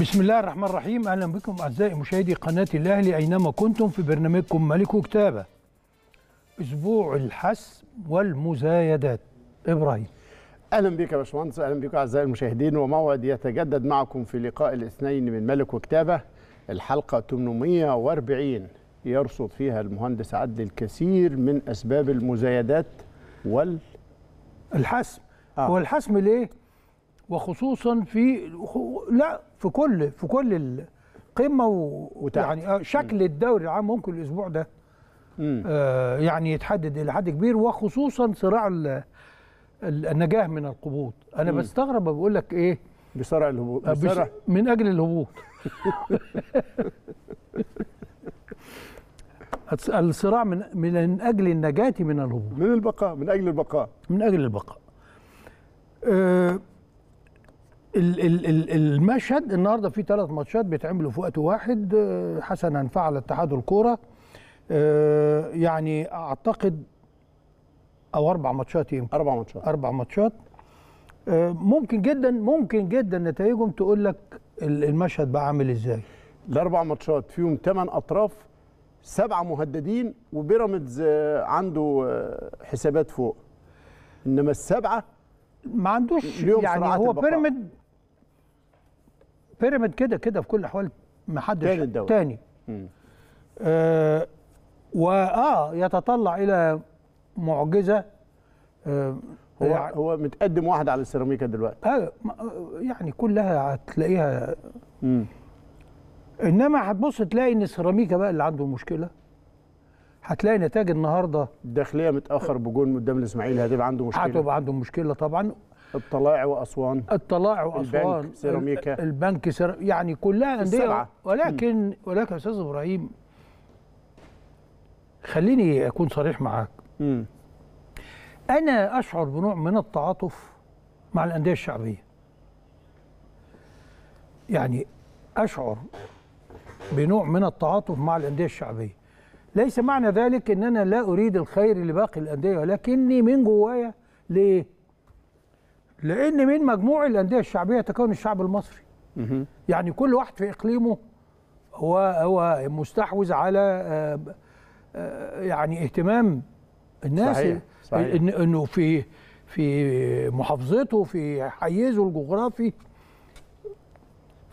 بسم الله الرحمن الرحيم اهلا بكم اعزائي مشاهدي قناه الاهلي اينما كنتم في برنامجكم ملك وكتابه اسبوع الحسم والمزايدات ابراهيم اهلا بك يا باشمهندس اهلا بك اعزائي المشاهدين وموعد يتجدد معكم في لقاء الاثنين من ملك وكتابه الحلقه 840 يرصد فيها المهندس عدلي الكثير من اسباب المزايدات وال الحسم آه. هو الحسم ليه وخصوصا في لا في كل في كل القمه و... وتعت. يعني آه، شكل الدوري العام ممكن الاسبوع ده آه يعني يتحدد الى حد كبير وخصوصا صراع ال... النجاه من القبوط انا مم. بستغرب بقول لك ايه بصراع الهبوط آه، بسرع. من اجل الهبوط الصراع من من اجل النجاه من الهبوط من البقاء من اجل البقاء من اجل البقاء أه المشهد النهارده في ثلاث ماتشات بيتعملوا في وقت واحد آه، حسنا فعل اتحاد الكوره آه، يعني اعتقد او اربع ماتشات يمكن اربع ماتشات اربع ماتشات آه، ممكن جدا ممكن جدا نتائجهم تقول لك المشهد بقى عامل ازاي الاربع ماتشات فيهم ثمان اطراف سبعه مهددين وبيراميدز عنده حسابات فوق انما السبعه ما عندوش يعني هو بيراميدز بيراميد كده كده في كل الاحوال ما حدش تاني الدوري تاني آه واه يتطلع الى معجزه آه هو يعني هو متقدم واحد على السيراميكا دلوقتي آه،, آه يعني كلها هتلاقيها مم. انما هتبص تلاقي ان السيراميكا بقى اللي عنده مشكله هتلاقي نتائج النهارده الداخليه متاخر بجون قدام الاسماعيلي هتبقى عنده مشكله هتبقى عنده مشكله طبعا الطلاع واسوان الطلاع واسوان البنك سيراميكا البنك سر... يعني كلها انديه ولكن م. ولكن استاذ ابراهيم خليني اكون صريح معاك م. انا اشعر بنوع من التعاطف مع الانديه الشعبيه يعني اشعر بنوع من التعاطف مع الانديه الشعبيه ليس معنى ذلك ان انا لا اريد الخير لباقي الانديه ولكني من جوايا ليه لان من مجموع الانديه الشعبيه يتكون الشعب المصري يعني كل واحد في اقليمه هو هو مستحوذ على آه، آه، يعني اهتمام الناس صحيح. صحيح. إن انه في في محافظته في حيزه الجغرافي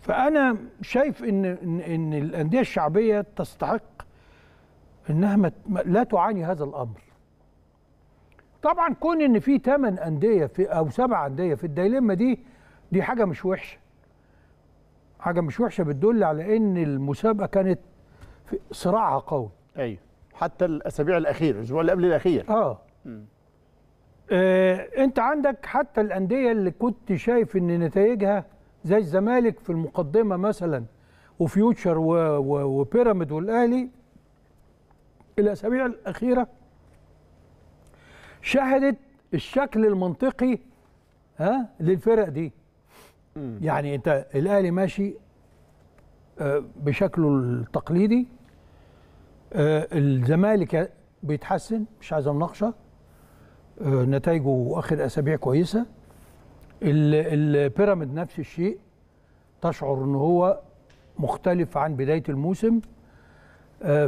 فانا شايف ان ان, إن الانديه الشعبيه تستحق انها لا تعاني هذا الامر طبعا كون ان في 8 انديه في او 7 انديه في الدايلما دي دي حاجه مش وحشه حاجه مش وحشه بتدل على ان المسابقه كانت في صراعها قوي ايوه حتى الاسابيع الاخيره الاسبوع اللي قبل الاخير اه م. آه، انت عندك حتى الانديه اللي كنت شايف ان نتائجها زي الزمالك في المقدمه مثلا وفيوتشر وبيراميد والاهلي الاسابيع الاخيره شهدت الشكل المنطقي ها للفرق دي يعني انت الاهلي ماشي آه، بشكله التقليدي آه، الزمالك بيتحسن مش عايز مناقشه آه، نتائجه اخر اسابيع كويسه البيراميد نفس الشيء تشعر ان هو مختلف عن بدايه الموسم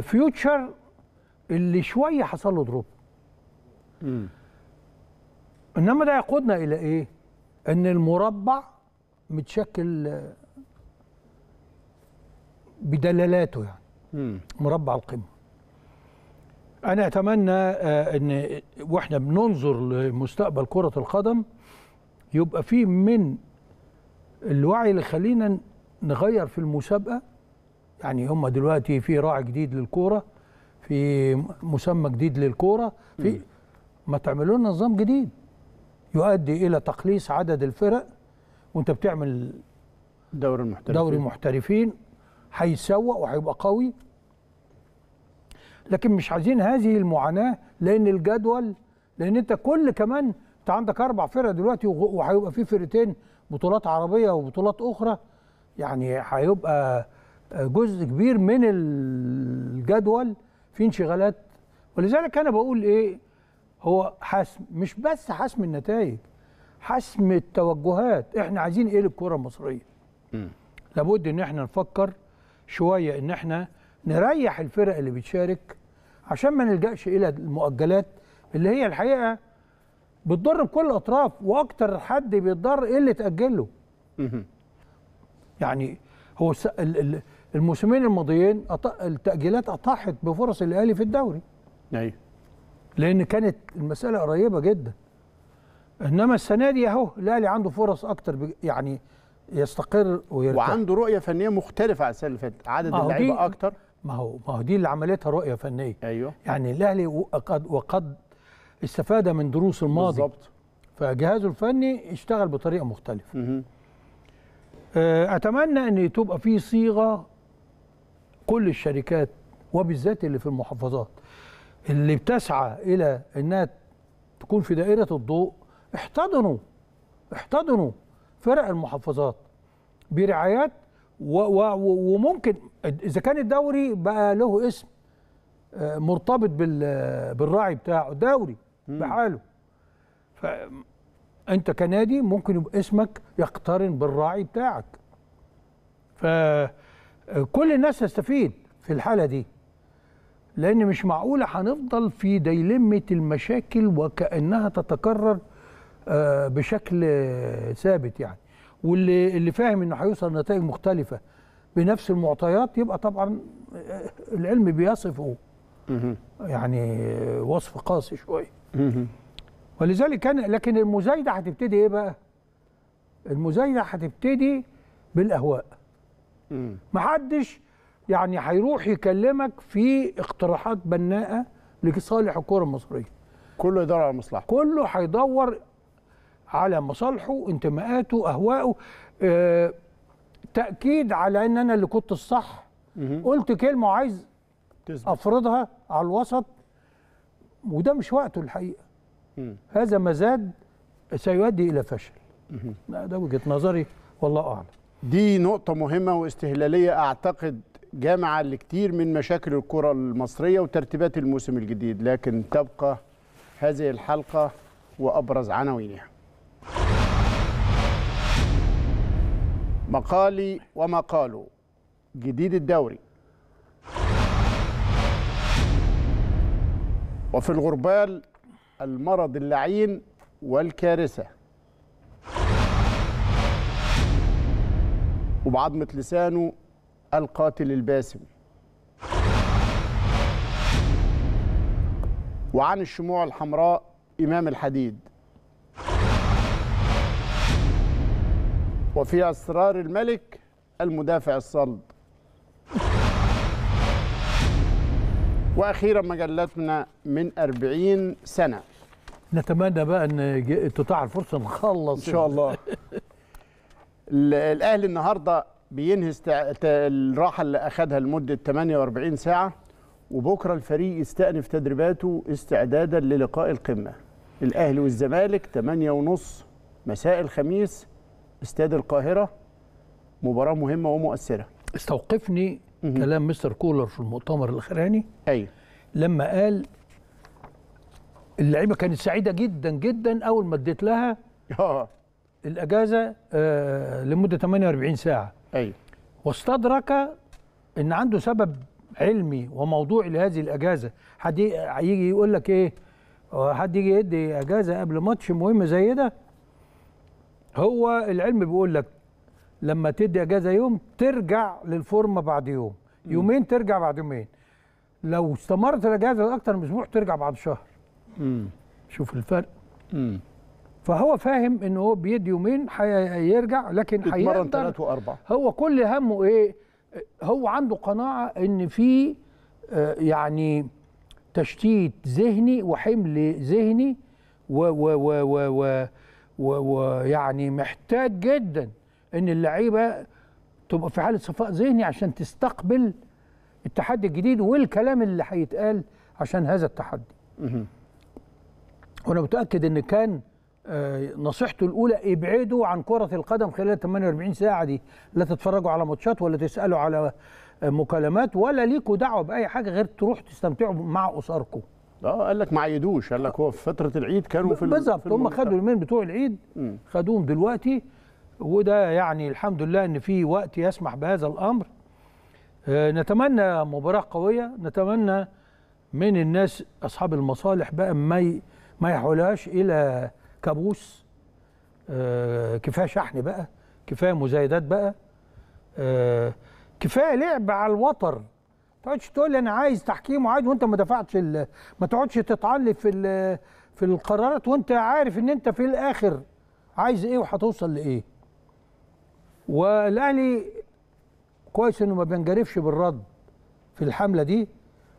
فيوتشر اللي شويه حصل له دروب م. انما ده يقودنا الى ايه ان المربع متشكل آه، بدلالاته يعني م. مربع القمه انا اتمنى آه، ان واحنا بننظر لمستقبل كره القدم يبقى في من الوعي اللي خلينا نغير في المسابقه يعني هم دلوقتي في راعي جديد للكوره في مسمى جديد للكوره في ما تعملوا لنا نظام جديد يؤدي الى تقليص عدد الفرق وانت بتعمل دوري المحترفين دوري المحترفين هيسوق وهيبقى قوي لكن مش عايزين هذه المعاناه لان الجدول لان انت كل كمان انت عندك اربع فرق دلوقتي وهيبقى في فرقتين بطولات عربيه وبطولات اخرى يعني هيبقى جزء كبير من الجدول في انشغالات ولذلك انا بقول ايه هو حسم مش بس حسم النتائج حسم التوجهات احنا عايزين ايه للكره المصريه لابد ان احنا نفكر شويه ان احنا نريح الفرق اللي بتشارك عشان ما نلجاش الى المؤجلات اللي هي الحقيقه بتضر بكل الاطراف واكتر حد بيتضر إيه اللي تاجله يعني هو الموسمين الماضيين التاجيلات اطاحت بفرص الاهلي في الدوري ايوه لان كانت المساله قريبه جدا انما السنه دي اهو الاهلي عنده فرص اكتر يعني يستقر ويرتاح وعنده رؤيه فنيه مختلفه عن السنه اللي فاتت عدد اللعيبه اكتر ما هو ما هو دي اللي عملتها رؤيه فنيه ايوه يعني الاهلي وقد وقد استفاد من دروس الماضي بالظبط فجهازه الفني اشتغل بطريقه مختلفه آه، اتمنى ان تبقى في صيغه كل الشركات وبالذات اللي في المحافظات اللي بتسعى إلى أنها تكون في دائرة الضوء احتضنوا احتضنوا فرق المحافظات برعايات و و وممكن إذا كان الدوري بقى له اسم آه، مرتبط بالراعي بتاعه دوري بحاله فأنت كنادي ممكن يبقى اسمك يقترن بالراعي بتاعك فكل آه، الناس تستفيد في الحالة دي لان مش معقوله هنفضل في ديلمه المشاكل وكانها تتكرر آه، بشكل ثابت يعني واللي اللي فاهم انه هيوصل لنتائج مختلفه بنفس المعطيات يبقى طبعا آه، العلم بيصفه يعني وصف قاسي شويه ولذلك كان لكن المزايده هتبتدي ايه بقى؟ المزايده هتبتدي بالاهواء محدش يعني هيروح يكلمك في اقتراحات بناءه لصالح الكره المصريه كله يدور على مصلحته كله هيدور على مصالحه انتماءاته اهوائه آه، تاكيد على ان انا اللي كنت الصح قلت كلمه وعايز افرضها على الوسط وده مش وقته الحقيقه هذا ما زاد سيؤدي الى فشل ده وجهه نظري والله اعلم دي نقطه مهمه واستهلاليه اعتقد جامعة لكتير من مشاكل الكرة المصرية وترتيبات الموسم الجديد لكن تبقى هذه الحلقة وأبرز عناوينها مقالي وما قالوا جديد الدوري وفي الغربال المرض اللعين والكارثة وبعضمة لسانه القاتل الباسم وعن الشموع الحمراء إمام الحديد وفي أسرار الملك المدافع الصلب وأخيرا مجلتنا من 40 سنة نتمنى بقى أن تطاع الفرصة نخلص إن شاء الله الأهلي النهاردة بينهي استع... الراحه اللي اخذها لمده 48 ساعه وبكره الفريق يستأنف تدريباته استعدادا للقاء القمه الاهلي والزمالك 8 ونص مساء الخميس استاد القاهره مباراه مهمه ومؤثره استوقفني مه. كلام مستر كولر في المؤتمر الاخراني ايوه لما قال اللعيبه كانت سعيده جدا جدا اول ما اديت لها اه الاجازه آه لمده 48 ساعه ايوه واستدرك ان عنده سبب علمي وموضوعي لهذه الاجازه حد يجي يقول لك ايه حد يجي يدي اجازه قبل ماتش مهم زي ده هو العلم بيقول لك لما تدي اجازه يوم ترجع للفورمه بعد يوم يومين ترجع بعد يومين لو استمرت الاجازه اكتر من اسبوع ترجع بعد شهر امم شوف الفرق امم فهو فاهم ان هو بيدي يومين هيرجع لكن هيتمرن واربع هو كل همه ايه هو عنده قناعه ان في آه، يعني تشتيت ذهني وحمل ذهني و و و و و ويعني محتاج جدا ان اللعيبه تبقى في حاله صفاء ذهني عشان تستقبل التحدي الجديد والكلام اللي هيتقال عشان هذا التحدي. وانا متاكد ان كان آه، نصيحته الاولى ابعدوا عن كره القدم خلال 48 ساعه دي لا تتفرجوا على ماتشات ولا تسالوا على آه، مكالمات ولا ليكوا دعوه باي حاجه غير تروح تستمتعوا مع اسركم اه قال لك ما عيدوش قال لك هو في فتره العيد كانوا في بالظبط هم خدوا اليومين بتوع العيد خدوهم دلوقتي وده يعني الحمد لله ان في وقت يسمح بهذا الامر آه، نتمنى مباراه قويه نتمنى من الناس اصحاب المصالح بقى ما ما يحولهاش الى كابوس آه، كفايه شحن بقى كفايه مزايدات بقى آه، كفايه لعب على الوتر ما تقعدش تقول لي انا عايز تحكيم وعايز وانت ما دفعتش ما تقعدش تتعلق في في القرارات وانت عارف ان انت في الاخر عايز ايه وهتوصل لايه والاهلي كويس انه ما بينجرفش بالرد في الحمله دي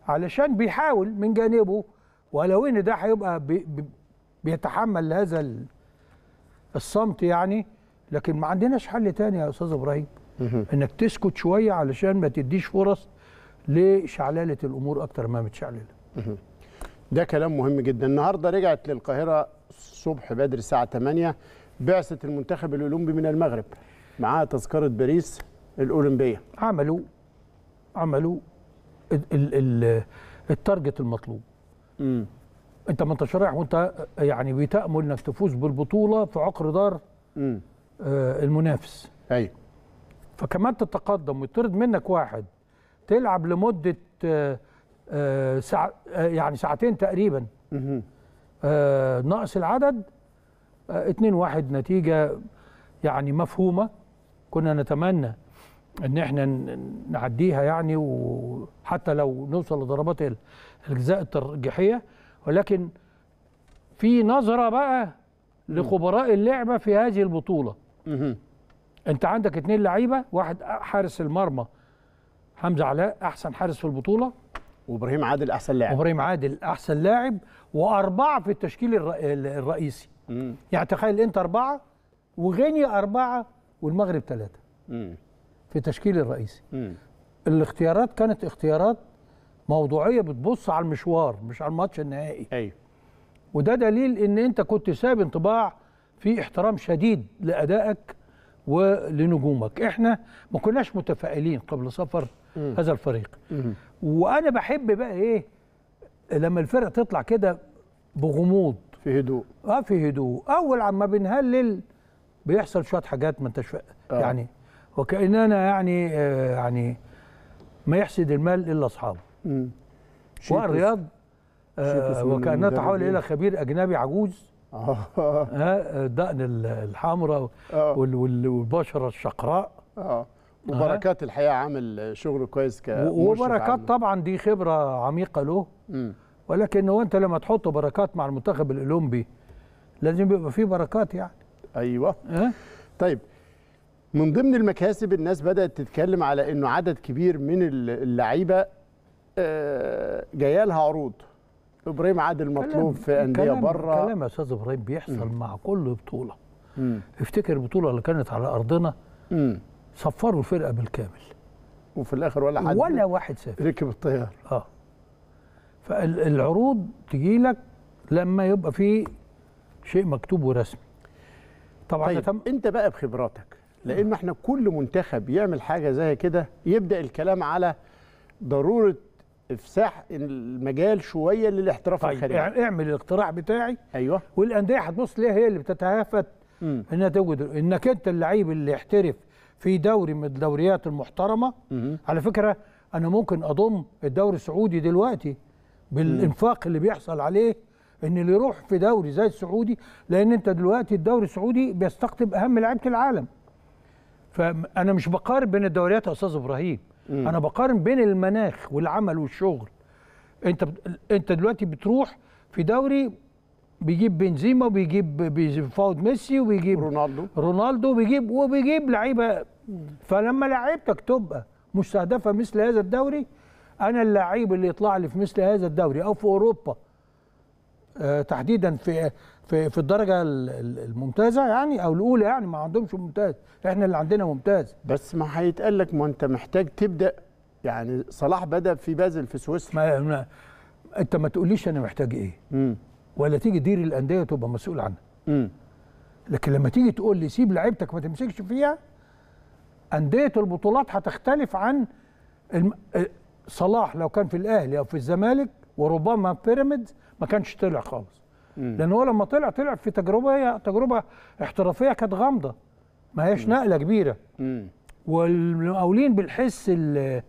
علشان بيحاول من جانبه ولو ان ده هيبقى بيتحمل هذا الصمت يعني لكن ما عندناش حل تاني يا استاذ ابراهيم انك تسكت شويه علشان ما تديش فرص لشعلاله الامور اكتر ما متشعلله ده كلام مهم جدا النهارده رجعت للقاهره الصبح بدري الساعه 8 بعثه المنتخب الاولمبي من المغرب معاها تذكره باريس الاولمبيه عملوا عملوا التارجت المطلوب انت ما انت شارع وانت يعني بتامل انك تفوز بالبطوله في عقر دار آه المنافس ايوه فكمان تتقدم ويطرد منك واحد تلعب لمده آه, آه، ساع آه، يعني ساعتين تقريبا آه ناقص العدد 2 آه، 1 نتيجه يعني مفهومه كنا نتمنى ان احنا نعديها يعني وحتى لو نوصل لضربات الجزاء الترجيحيه ولكن في نظرة بقى لخبراء اللعبة في هذه البطولة انت عندك اتنين لعيبة واحد حارس المرمى حمزة علاء أحسن حارس في البطولة وابراهيم عادل أحسن لاعب وابراهيم عادل أحسن لاعب وأربعة في التشكيل الرئيسي مم. يعني تخيل أنت أربعة وغينيا أربعة والمغرب ثلاثة في التشكيل الرئيسي مم. الاختيارات كانت اختيارات موضوعيه بتبص على المشوار مش على الماتش النهائي ايوه وده دليل ان انت كنت ساب انطباع في احترام شديد لادائك ولنجومك احنا ما كناش متفائلين قبل سفر م. هذا الفريق م. وانا بحب بقى ايه لما الفرقه تطلع كده بغموض في هدوء اه في هدوء اول عما بنهلل بيحصل شويه حاجات ما انتش آه. يعني وكاننا يعني آه يعني ما يحسد المال الا اصحابه والرياض آه وكانها تحول الى خبير اجنبي عجوز آه دقن الحمراء آه. والبشره الشقراء آه. وبركات الحقيقه عامل شغل كويس ك وبركات طبعا دي خبره عميقه له مم. ولكن هو انت لما تحط بركات مع المنتخب الاولمبي لازم يبقى فيه بركات يعني ايوه أه؟ طيب من ضمن المكاسب الناس بدات تتكلم على انه عدد كبير من اللعيبه جايه لها عروض ابراهيم عادل مطلوب في انديه بره كلام يا استاذ ابراهيم بيحصل مع كل بطوله افتكر البطوله اللي كانت على ارضنا صفروا الفرقه بالكامل وفي الاخر ولا حد ولا واحد سافر ركب الطيار اه فالعروض تجي لك لما يبقى في شيء مكتوب ورسمي طبعا طيب تم... انت بقى بخبراتك لان احنا كل منتخب يعمل حاجه زي كده يبدا الكلام على ضروره افساح المجال شويه للاحتراف طيب الخارجي اعمل الاقتراح بتاعي ايوه والانديه هتبص ليها هي اللي بتتهافت انها توجد انك انت اللعيب اللي يحترف في دوري من الدوريات المحترمه مم. على فكره انا ممكن اضم الدوري السعودي دلوقتي بالانفاق اللي بيحصل عليه ان اللي يروح في دوري زي السعودي لان انت دلوقتي الدوري السعودي بيستقطب اهم لعيبه العالم فانا مش بقارن بين الدوريات يا استاذ ابراهيم مم. انا بقارن بين المناخ والعمل والشغل انت انت دلوقتي بتروح في دوري بيجيب بنزيما وبيجيب بيفاوض ميسي وبيجيب رونالدو رونالدو وبيجيب وبيجيب لعيبه فلما لعيبتك تبقى مستهدفه مثل هذا الدوري انا اللعيب اللي يطلع لي في مثل هذا الدوري او في اوروبا آه، تحديدا في في في الدرجه الممتازه يعني او الاولى يعني ما عندهمش ممتاز احنا اللي عندنا ممتاز بس ما هيتقال لك ما انت محتاج تبدا يعني صلاح بدا في بازل في سويسرا ما, ما انت ما تقوليش انا محتاج ايه مم. ولا تيجي تدير الانديه وتبقى مسؤول عنها مم. لكن لما تيجي تقول لي سيب لعيبتك ما تمسكش فيها انديه البطولات هتختلف عن الم... صلاح لو كان في الاهلي او في الزمالك وربما بيراميدز ما كانش طلع خالص لان هو لما طلع طلع في تجربه هي تجربه احترافيه كانت غامضه ما هيش نقله كبيره والمقاولين بالحس اللي,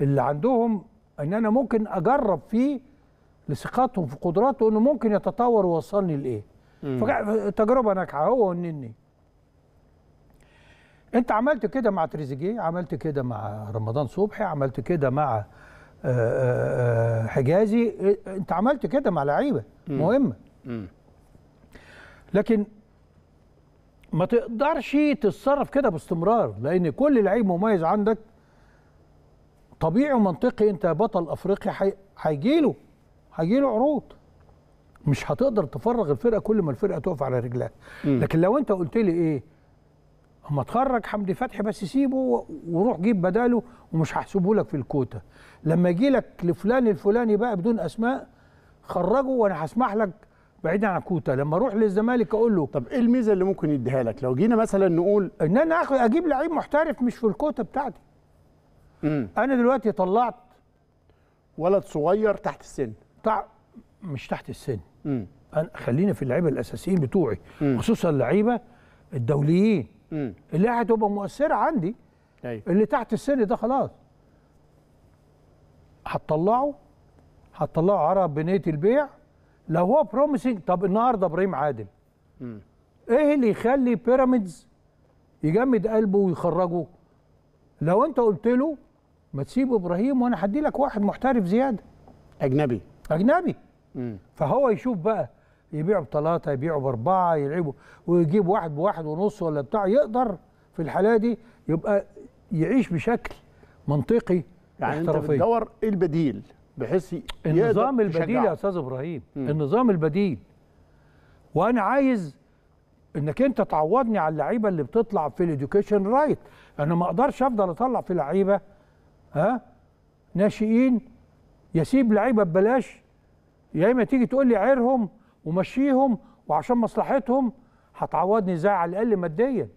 اللي عندهم ان انا ممكن اجرب فيه لثقتهم في قدراته انه ممكن يتطور ويوصلني لايه فتجربه ناجحه هو والنني انت عملت كده مع تريزيجيه عملت كده مع رمضان صبحي عملت كده مع آه، آه، آه، حجازي إيه، انت عملت كده مع لعيبه مهمه لكن ما تقدرش تتصرف كده باستمرار لان كل لعيب مميز عندك طبيعي ومنطقي انت بطل افريقيا هيجيله هيجيله عروض مش هتقدر تفرغ الفرقه كل ما الفرقه تقف على رجلها لكن لو انت قلت لي ايه اما تخرج حمدي فتحي بس سيبه وروح جيب بداله ومش هحسبه لك في الكوتا لما يجي لك لفلان الفلاني بقى بدون اسماء خرجه وانا هسمح لك بعيدا عن كوتا لما اروح للزمالك اقول له طب ايه الميزه اللي ممكن يديها لك لو جينا مثلا نقول ان انا اخد اجيب لعيب محترف مش في الكوتا بتاعتي مم. انا دلوقتي طلعت ولد صغير تحت السن تع... مش تحت السن مم. انا خلينا في اللعيبه الاساسيين بتوعي مم. خصوصا اللعيبه الدوليين مم. اللي هتبقى مؤثره عندي أيوه. اللي تحت السن ده خلاص هتطلعه هتطلعه عرب بنيه البيع لو هو بروميسنج طب النهارده ابراهيم عادل م. ايه اللي يخلي بيراميدز يجمد قلبه ويخرجه لو انت قلت له ما تسيب ابراهيم وانا هدي لك واحد محترف زياده اجنبي اجنبي م. فهو يشوف بقى يبيعه بثلاثه يبيعه باربعه يلعبوا ويجيب واحد بواحد ونص ولا بتاع يقدر في الحاله دي يبقى يعيش بشكل منطقي يعني انت بتدور ايه البديل بحيث النظام البديل يا استاذ ابراهيم م. النظام البديل وانا عايز انك انت تعوضني على اللعيبه اللي بتطلع في الاديوكيشن رايت انا ما اقدرش افضل اطلع في لعيبه ها ناشئين يسيب لعيبه ببلاش يا اما تيجي تقول لي عيرهم ومشيهم وعشان مصلحتهم هتعوضني ازاي على الاقل ماديا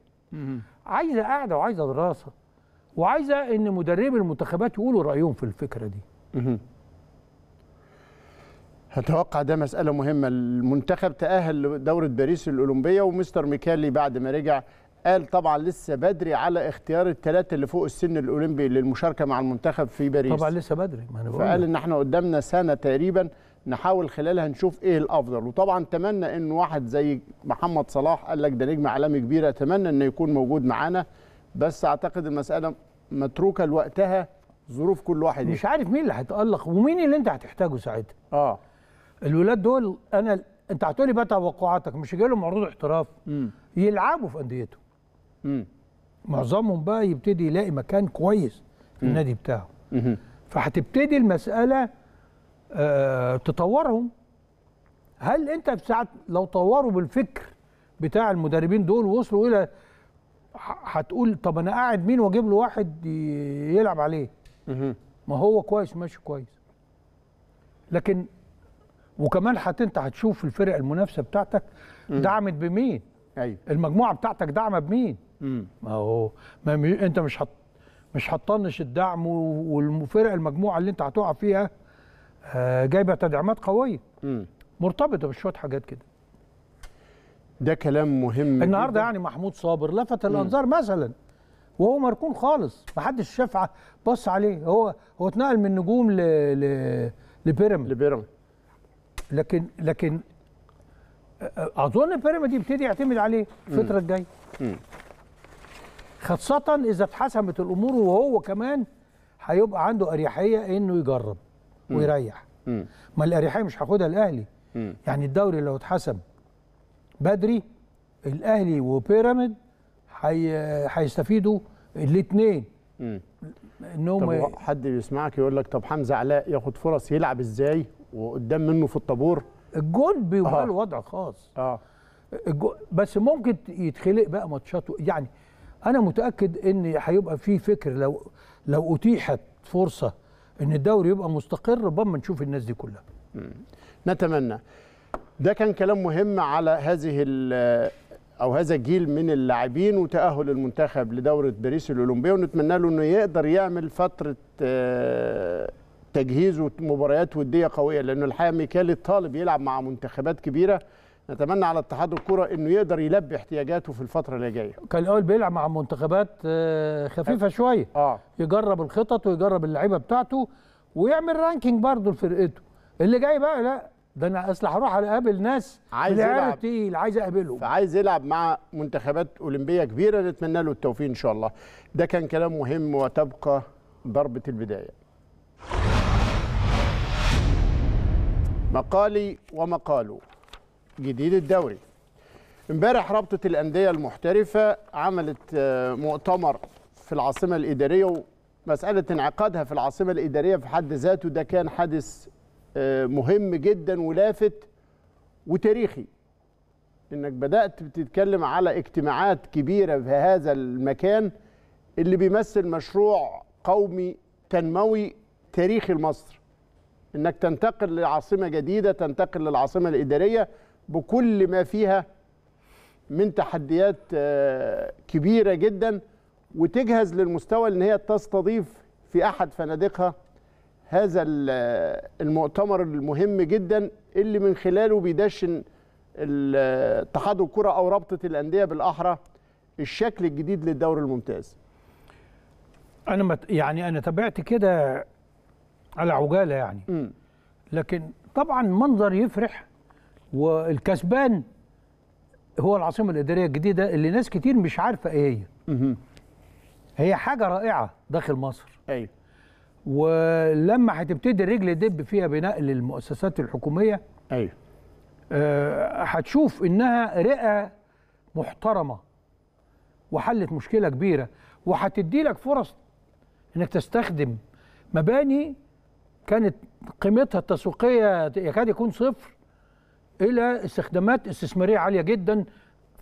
عايزه قاعده وعايزه دراسه وعايزه ان مدربي المنتخبات يقولوا رايهم في الفكره دي اتوقع ده مساله مهمه المنتخب تاهل لدوره باريس الاولمبيه ومستر ميكالي بعد ما رجع قال طبعا لسه بدري على اختيار الثلاثه اللي فوق السن الاولمبي للمشاركه مع المنتخب في باريس طبعا لسه بدري ما انا بقول فقال ان احنا قدامنا سنه تقريبا نحاول خلالها نشوف ايه الافضل وطبعا اتمنى ان واحد زي محمد صلاح قال لك ده نجم عالمي كبير اتمنى انه يكون موجود معانا بس اعتقد المساله متروكه لوقتها ظروف كل واحد مش عارف مين اللي هيتالق ومين اللي انت هتحتاجه ساعتها اه الولاد دول انا انت هتقولي بقى توقعاتك مش جاي لهم عروض احتراف مم. يلعبوا في انديتهم معظمهم بقى يبتدي يلاقي مكان كويس في مم. النادي بتاعه مم. فهتبتدي المساله آه تطورهم هل انت في ساعه لو طوروا بالفكر بتاع المدربين دول وصلوا الى هتقول طب انا قاعد مين واجيب له واحد يلعب عليه ما هو كويس ماشي كويس لكن وكمان حتى انت هتشوف الفرق المنافسه بتاعتك دعمت بمين ايوه المجموعه بتاعتك داعمه بمين ما هو ما مي... انت مش هت... مش هتطنش الدعم والفرق المجموعه اللي انت هتقع فيها آه جايبه تدعيمات قويه مرتبطه بشويه حاجات كده ده كلام مهم النهارده يعني محمود صابر لفت الانظار مم. مثلا وهو مركون خالص محدش شاف بص عليه هو هو اتنقل من نجوم ل ل لبيراميدز لبيراميدز لكن لكن اظن بيراميدز يبتدي يعتمد عليه الفتره الجايه خاصه اذا اتحسمت الامور وهو كمان هيبقى عنده اريحيه انه يجرب ويريح مم. ما الاريحيه مش هياخدها الاهلي مم. يعني الدوري لو اتحسم بدري الاهلي وبيراميد هيستفيدوا حي... الاثنين انهم حد بيسمعك يقول لك طب حمزه علاء ياخد فرص يلعب ازاي وقدام منه في الطابور الجون بيبقى آه. له وضع خاص اه بس ممكن يتخلق بقى ماتشات يعني انا متاكد ان هيبقى في فكر لو لو اتيحت فرصه ان الدوري يبقى مستقر ربما نشوف الناس دي كلها نتمنى ده كان كلام مهم على هذه او هذا الجيل من اللاعبين وتاهل المنتخب لدوره باريس الاولمبيه ونتمنى له انه يقدر يعمل فتره آه، تجهيز ومباريات وديه قويه لانه الحقيقه ميكالي الطالب يلعب مع منتخبات كبيره نتمنى على اتحاد الكره انه يقدر يلبي احتياجاته في الفتره اللي جايه كان الاول بيلعب مع منتخبات آه، خفيفه شويه اه يجرب الخطط ويجرب اللعيبه بتاعته ويعمل رانكينج برضه لفرقته اللي جاي بقى لا ده انا اصل هروح اقابل ناس عايز يلعب تقيل عايز اقابله فعايز يلعب مع منتخبات اولمبيه كبيره نتمنى له التوفيق ان شاء الله ده كان كلام مهم وتبقى ضربه البدايه مقالي ومقاله جديد الدوري امبارح رابطه الانديه المحترفه عملت آه، مؤتمر في العاصمه الاداريه ومساله انعقادها في العاصمه الاداريه في حد ذاته ده كان حدث آه، مهم جدا ولافت وتاريخي انك بدات بتتكلم على اجتماعات كبيره في هذا المكان اللي بيمثل مشروع قومي تنموي تاريخي لمصر انك تنتقل لعاصمه جديده تنتقل للعاصمه الاداريه بكل ما فيها من تحديات آه، كبيره جدا وتجهز للمستوى ان هي تستضيف في احد فنادقها هذا آه، المؤتمر المهم جدا اللي من خلاله بيدشن آه، اتحاد الكره او رابطه الانديه بالاحرى الشكل الجديد للدوري الممتاز انا يعني انا تابعت كده على عجاله يعني م. لكن طبعا منظر يفرح والكسبان هو العاصمه الاداريه الجديده اللي ناس كتير مش عارفه ايه هي هي حاجه رائعه داخل مصر ايوه ولما هتبتدي الرجل دب فيها بنقل المؤسسات الحكوميه ايوه هتشوف آه انها رئه محترمه وحلت مشكله كبيره وهتدي لك فرص انك تستخدم مباني كانت قيمتها التسويقيه يكاد يكون صفر الى استخدامات استثماريه عاليه جدا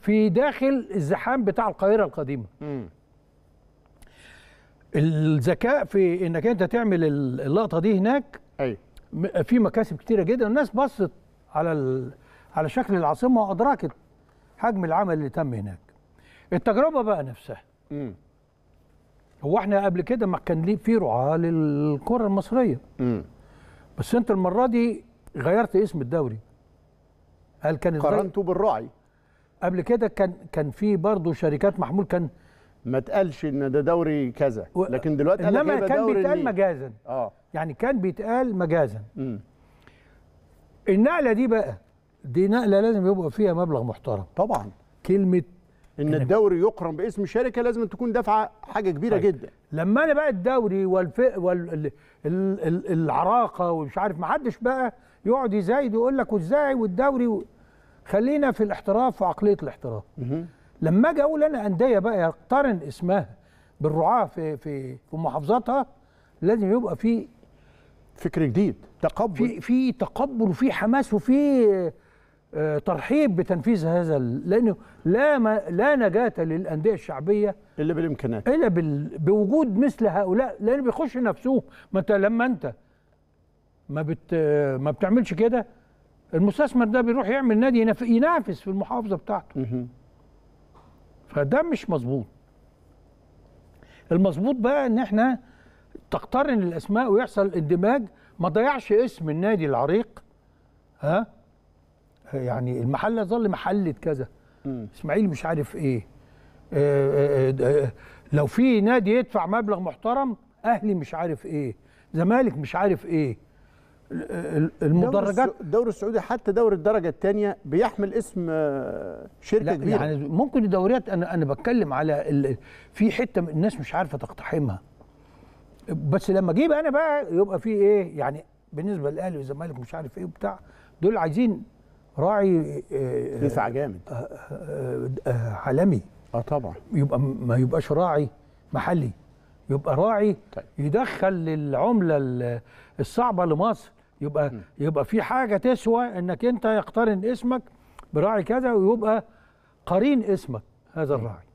في داخل الزحام بتاع القاهره القديمه. الذكاء في انك انت تعمل اللقطه دي هناك ايوه في مكاسب كتيره جدا الناس بصت على على شكل العاصمه وادركت حجم العمل اللي تم هناك. التجربه بقى نفسها. مم. هو احنا قبل كده ما كان ليه في رعاه للكره المصريه امم بس انت المره دي غيرت اسم الدوري هل كان قارنته بالراعي قبل كده كان كان في برضه شركات محمول كان ما تقالش ان ده دوري كذا لكن دلوقتي انما كان دوري بيتقال مجازا اه يعني كان بيتقال مجازا م. النقله دي بقى دي نقله لازم يبقى فيها مبلغ محترم طبعا كلمه ان الدوري يقرن باسم شركه لازم تكون دافعه حاجه كبيره طيب. جدا لما انا بقى الدوري والفئ والعراقه ومش عارف ما حدش بقى يقعد يزايد ويقول لك وازاي والدوري و... خلينا في الاحتراف وعقليه الاحتراف لما اجي اقول انا انديه بقى يقترن اسمها بالرعاه في في في محافظاتها لازم يبقى في فكر جديد تقبل في في تقبل وفي حماس وفي آه، ترحيب بتنفيذ هذا لانه لا ما لا نجاه للانديه الشعبيه الا بالامكانات الا بال... بوجود مثل هؤلاء لانه بيخش نفسهم ما انت لما انت ما بت ما بتعملش كده المستثمر ده بيروح يعمل نادي ينف... ينافس في المحافظه بتاعته فده مش مظبوط المظبوط بقى ان احنا تقترن الاسماء ويحصل اندماج ما ضيعش اسم النادي العريق ها يعني المحل ظل محله كذا اسماعيل مش عارف ايه اه آه،, آه،, اه لو في نادي يدفع مبلغ محترم اهلي مش عارف ايه زمالك مش عارف ايه المدرجات الدوري السعودي حتى دوري الدرجه الثانيه بيحمل اسم آه، شركه لا كبيره يعني ممكن الدوريات انا انا بتكلم على ال... في حته الناس مش عارفه تقتحمها بس لما اجيب انا بقى يبقى في ايه يعني بالنسبه للاهلي والزمالك مش عارف ايه وبتاع دول عايزين راعي يدفع آه، جامد آه، آه، عالمي اه طبعا يبقى ما يبقاش راعي محلي يبقى راعي طيب. يدخل العمله الصعبه لمصر يبقى م. يبقى في حاجه تسوى انك انت يقترن اسمك براعي كذا ويبقى قرين اسمك هذا الراعي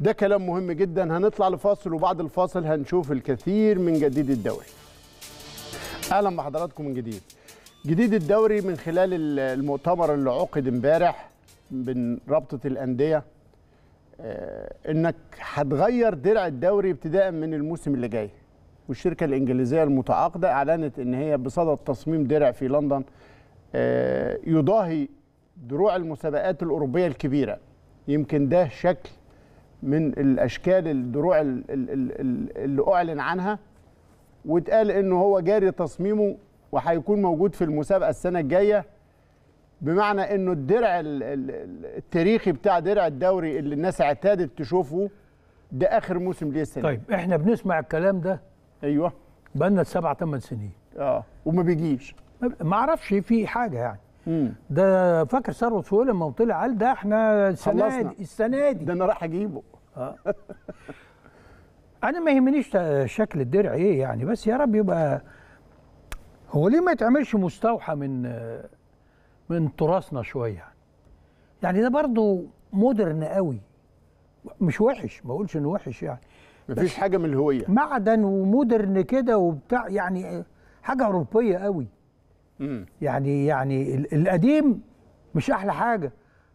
ده كلام مهم جدا هنطلع لفاصل وبعد الفاصل هنشوف الكثير من جديد الدوري اهلا بحضراتكم من جديد جديد الدوري من خلال المؤتمر اللي عقد امبارح بين رابطه الانديه آه، انك هتغير درع الدوري ابتداء من الموسم اللي جاي والشركه الانجليزيه المتعاقده اعلنت ان هي بصدد تصميم درع في لندن آه، يضاهي دروع المسابقات الاوروبيه الكبيره يمكن ده شكل من الاشكال الدروع اللي اعلن عنها واتقال انه هو جاري تصميمه وهيكون موجود في المسابقه السنه الجايه بمعنى انه الدرع التاريخي بتاع درع الدوري اللي الناس اعتادت تشوفه ده اخر موسم ليه السنه طيب احنا بنسمع الكلام ده ايوه بقالنا سبع ثمان سنين اه وما بيجيش ما اعرفش في حاجه يعني مم. ده فاكر ثروت سويل لما طلع قال ده احنا السنه دي السنه دي ده انا رايح اجيبه اه انا ما يهمنيش شكل الدرع ايه يعني بس يا رب يبقى هو ليه ما يتعملش مستوحى من من تراثنا شويه يعني يعني ده برضه مودرن قوي مش وحش ما اقولش انه وحش يعني مفيش حاجه من الهويه معدن ومودرن كده وبتاع يعني حاجه اوروبيه قوي مم. يعني يعني القديم مش احلى حاجه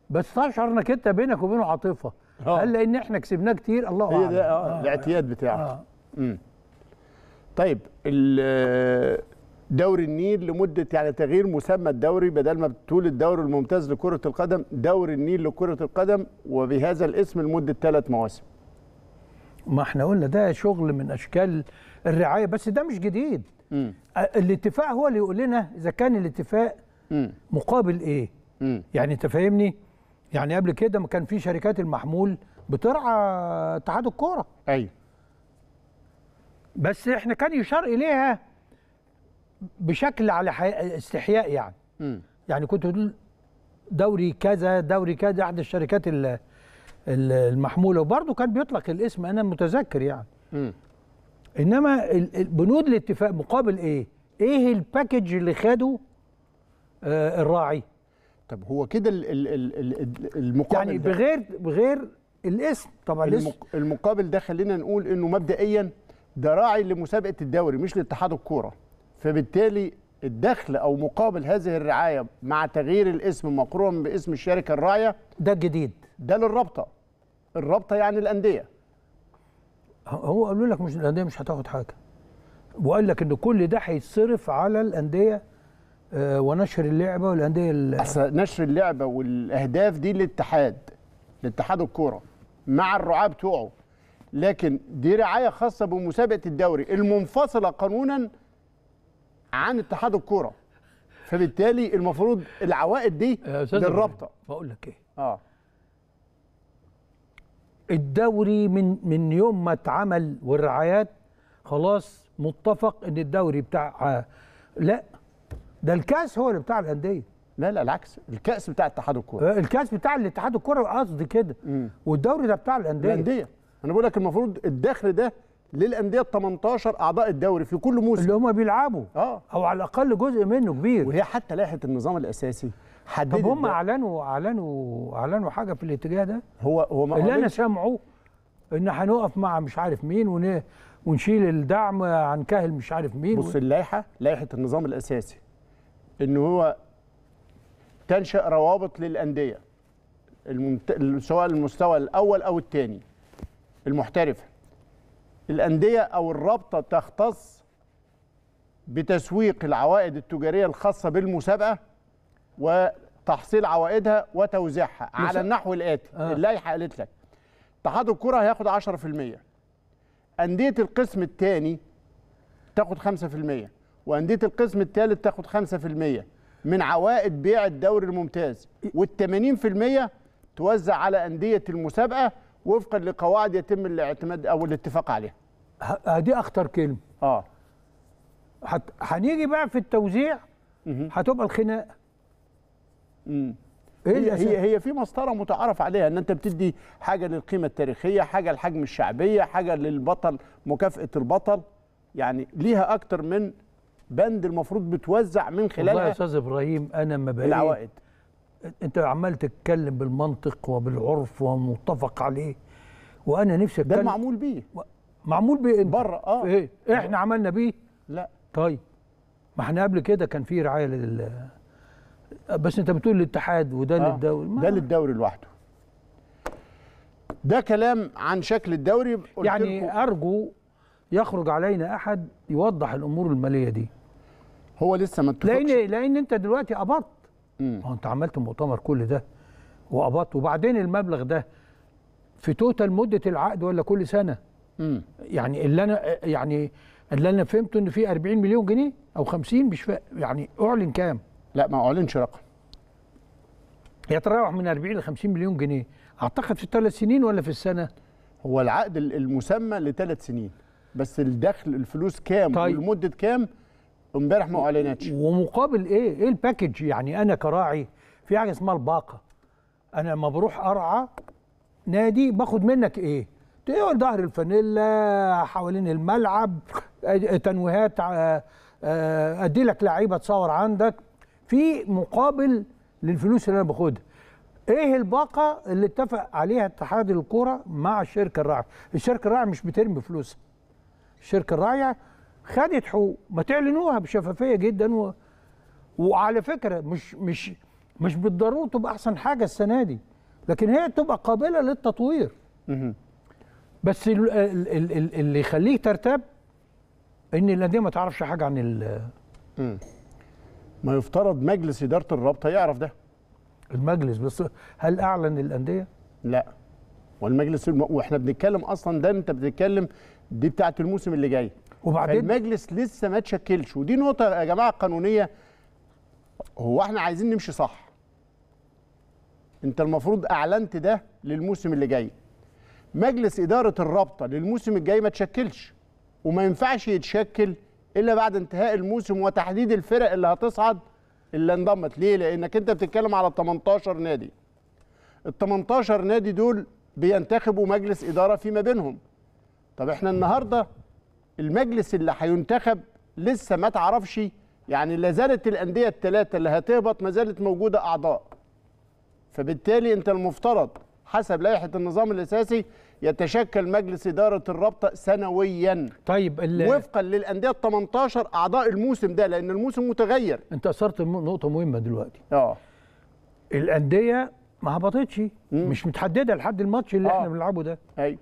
بس تشعر انك انت بينك وبينه عاطفه هل آه. لان احنا كسبناه كتير الله اعلم هي اه الاعتياد آه. بتاعك آه. طيب دوري النيل لمده يعني تغيير مسمى الدوري بدل ما بتقول الدوري الممتاز لكره القدم دوري النيل لكره القدم وبهذا الاسم لمده ثلاث مواسم ما احنا قلنا ده شغل من اشكال الرعايه بس ده مش جديد م. الاتفاق هو اللي يقول لنا اذا كان الاتفاق م. مقابل ايه م. يعني انت فاهمني يعني قبل كده ما كان في شركات المحمول بترعى اتحاد الكوره ايوه بس احنا كان يشار اليها بشكل على استحياء يعني م. يعني كنت تقول دوري كذا دوري كذا احد الشركات المحموله وبرضه كان بيطلق الاسم انا متذكر يعني م. انما بنود الاتفاق مقابل ايه ايه الباكج اللي خده آه الراعي طب هو كده المقابل يعني بغير بغير الاسم طبعا المق... المقابل ده خلينا نقول انه مبدئيا ده راعي لمسابقه الدوري مش لاتحاد الكوره فبالتالي الدخل او مقابل هذه الرعايه مع تغيير الاسم مقرون باسم الشركه الراعيه ده الجديد ده للرابطه الرابطه يعني الانديه هو قالوا لك مش الانديه مش هتاخد حاجه وقال لك ان كل ده هيتصرف على الانديه آه، ونشر اللعبه والانديه اصل نشر اللعبه والاهداف دي للاتحاد لاتحاد الكوره مع الرعاه بتوعه لكن دي رعايه خاصه بمسابقه الدوري المنفصله قانونا عن اتحاد الكوره فبالتالي المفروض العوائد دي للرابطه بقول لك ايه اه الدوري من من يوم ما اتعمل والرعايات خلاص متفق ان الدوري بتاع آه، لا ده الكاس هو اللي بتاع الانديه لا لا العكس الكاس بتاع اتحاد الكوره آه، الكاس بتاع الاتحاد الكوره قصدي كده والدوري ده بتاع الانديه الانديه انا بقول لك المفروض الدخل ده للانديه ال 18 اعضاء الدوري في كل موسم اللي هم بيلعبوا اه او على الاقل جزء منه كبير وهي حتى لائحه النظام الاساسي حددت طب هم اعلنوا اعلنوا اعلنوا حاجه في الاتجاه ده هو هو ما اللي انا سامعه ان هنقف مع مش عارف مين ون... ونشيل الدعم عن كاهل مش عارف مين بص اللائحه لائحه النظام الاساسي ان هو تنشا روابط للانديه الممت... سواء المستوى الاول او الثاني المحترفه الانديه او الرابطه تختص بتسويق العوائد التجاريه الخاصه بالمسابقه وتحصيل عوائدها وتوزيعها على النحو الاتي آه. اللائحه قالت لك اتحاد الكره هياخد 10% انديه القسم الثاني تاخد 5% وانديه القسم الثالث تاخد 5% من عوائد بيع الدوري الممتاز وال80% توزع على انديه المسابقه وفقا لقواعد يتم الاعتماد او الاتفاق عليها دي اخطر كلمه اه حت... هنيجي بقى في التوزيع هتبقى الخناقه إيه هي هي هي في مسطره متعارف عليها ان انت بتدي حاجه للقيمه التاريخيه حاجه للحجم الشعبيه حاجه للبطل مكافاه البطل يعني ليها اكتر من بند المفروض بتوزع من خلالها والله يا استاذ ابراهيم انا ما العوائد انت عمال تتكلم بالمنطق وبالعرف ومتفق عليه وانا نفسي اتكلم ده معمول بيه معمول بيه انت بره اه ايه احنا عملنا بيه لا طيب ما احنا قبل كده كان في رعايه لل بس انت بتقول الاتحاد وده آه. للدوري ده للدوري لوحده ده كلام عن شكل الدوري يعني لكم... ارجو يخرج علينا احد يوضح الامور الماليه دي هو لسه ما اتفقش لان لان انت دلوقتي قبضت ما انت عملت مؤتمر كل ده وقبضت وبعدين المبلغ ده في توتال مده العقد ولا كل سنه مم. يعني اللي انا يعني اللي انا فهمته ان في 40 مليون جنيه او 50 مش فاهم يعني اعلن كام لا ما اعلنش رقم يتراوح من 40 ل 50 مليون جنيه اعتقد في الثلاث سنين ولا في السنه هو العقد المسمى لثلاث سنين بس الدخل الفلوس كام طيب. والمده كام امبارح ما اعلنتش ومقابل ايه ايه الباكج يعني انا كراعي في حاجه اسمها الباقه انا لما بروح ارعى نادي باخد منك ايه تقول إيه ظهر الفانيلا حوالين الملعب تنويهات آه، آه، ادي لك لعيبه تصور عندك في مقابل للفلوس اللي انا باخدها ايه الباقه اللي اتفق عليها اتحاد الكوره مع الشركه الراعيه الشركه الراعيه مش بترمي فلوسها الشركه الراعيه خدت حقوق ما تعلنوها بشفافيه جدا و... وعلى فكره مش مش مش بالضروره تبقى احسن حاجه السنه دي لكن هي تبقى قابله للتطوير بس اللي يخليك ترتب ان الانديه ما تعرفش حاجه عن ال ما يفترض مجلس اداره الرابطه يعرف ده المجلس بس هل اعلن الانديه لا والمجلس الم... واحنا بنتكلم اصلا ده انت بتتكلم دي بتاعه الموسم اللي جاي وبعدين المجلس لسه ما اتشكلش ودي نقطه يا جماعه قانونيه هو احنا عايزين نمشي صح انت المفروض اعلنت ده للموسم اللي جاي مجلس اداره الرابطه للموسم الجاي ما اتشكلش وما ينفعش يتشكل الا بعد انتهاء الموسم وتحديد الفرق اللي هتصعد اللي انضمت ليه لانك انت بتتكلم على 18 نادي ال 18 نادي دول بينتخبوا مجلس اداره فيما بينهم طب احنا النهارده المجلس اللي هينتخب لسه ما تعرفش يعني لا زالت الانديه الثلاثه اللي هتهبط ما زالت موجوده اعضاء فبالتالي انت المفترض حسب لائحه النظام الاساسي يتشكل مجلس اداره الرابطه سنويا طيب وفقا للانديه ال 18 اعضاء الموسم ده لان الموسم متغير انت اثرت نقطه مهمه دلوقتي اه الانديه ما هبطتش مش متحدده لحد الماتش اللي أوه. احنا بنلعبه ده ايوه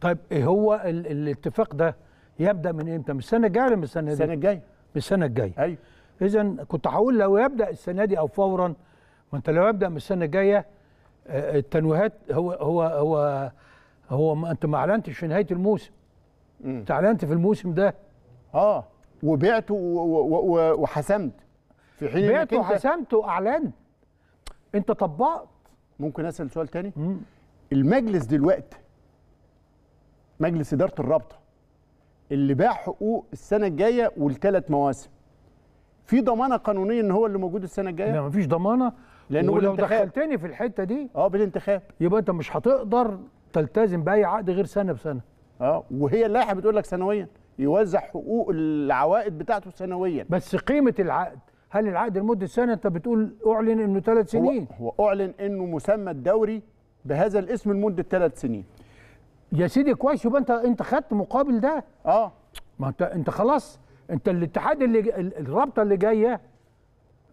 طيب ايه هو ال... الاتفاق ده يبدا من امتى من السنه الجايه ولا من السنه دي السنه الجايه من السنه الجايه ايوه اذا كنت هقول لو يبدا السنه دي او فورا ما انت لو يبدا من السنه الجايه آه، التنويهات هو هو هو هو ما انت ما اعلنتش في نهايه الموسم انت اعلنت في الموسم ده اه وبعت وحسمت في حين بعت وحسمت واعلنت انت طبقت ممكن اسال سؤال تاني مم. المجلس دلوقتي مجلس اداره الرابطه اللي باع حقوق السنه الجايه والثلاث مواسم في ضمانه قانونيه ان هو اللي موجود السنه الجايه لا مفيش ضمانه لانه ولو دخلتني في الحته دي اه بالانتخاب يبقى انت مش هتقدر تلتزم باي عقد غير سنه بسنه اه وهي اللائحه بتقول لك سنويا يوزع حقوق العوائد بتاعته سنويا بس قيمه العقد هل العقد لمده سنه انت بتقول اعلن انه ثلاث سنين هو, هو اعلن انه مسمى الدوري بهذا الاسم لمده ثلاث سنين يا سيدي كويس يبقى انت انت خدت مقابل ده اه ما انت انت خلاص انت الاتحاد اللي الرابطه اللي جايه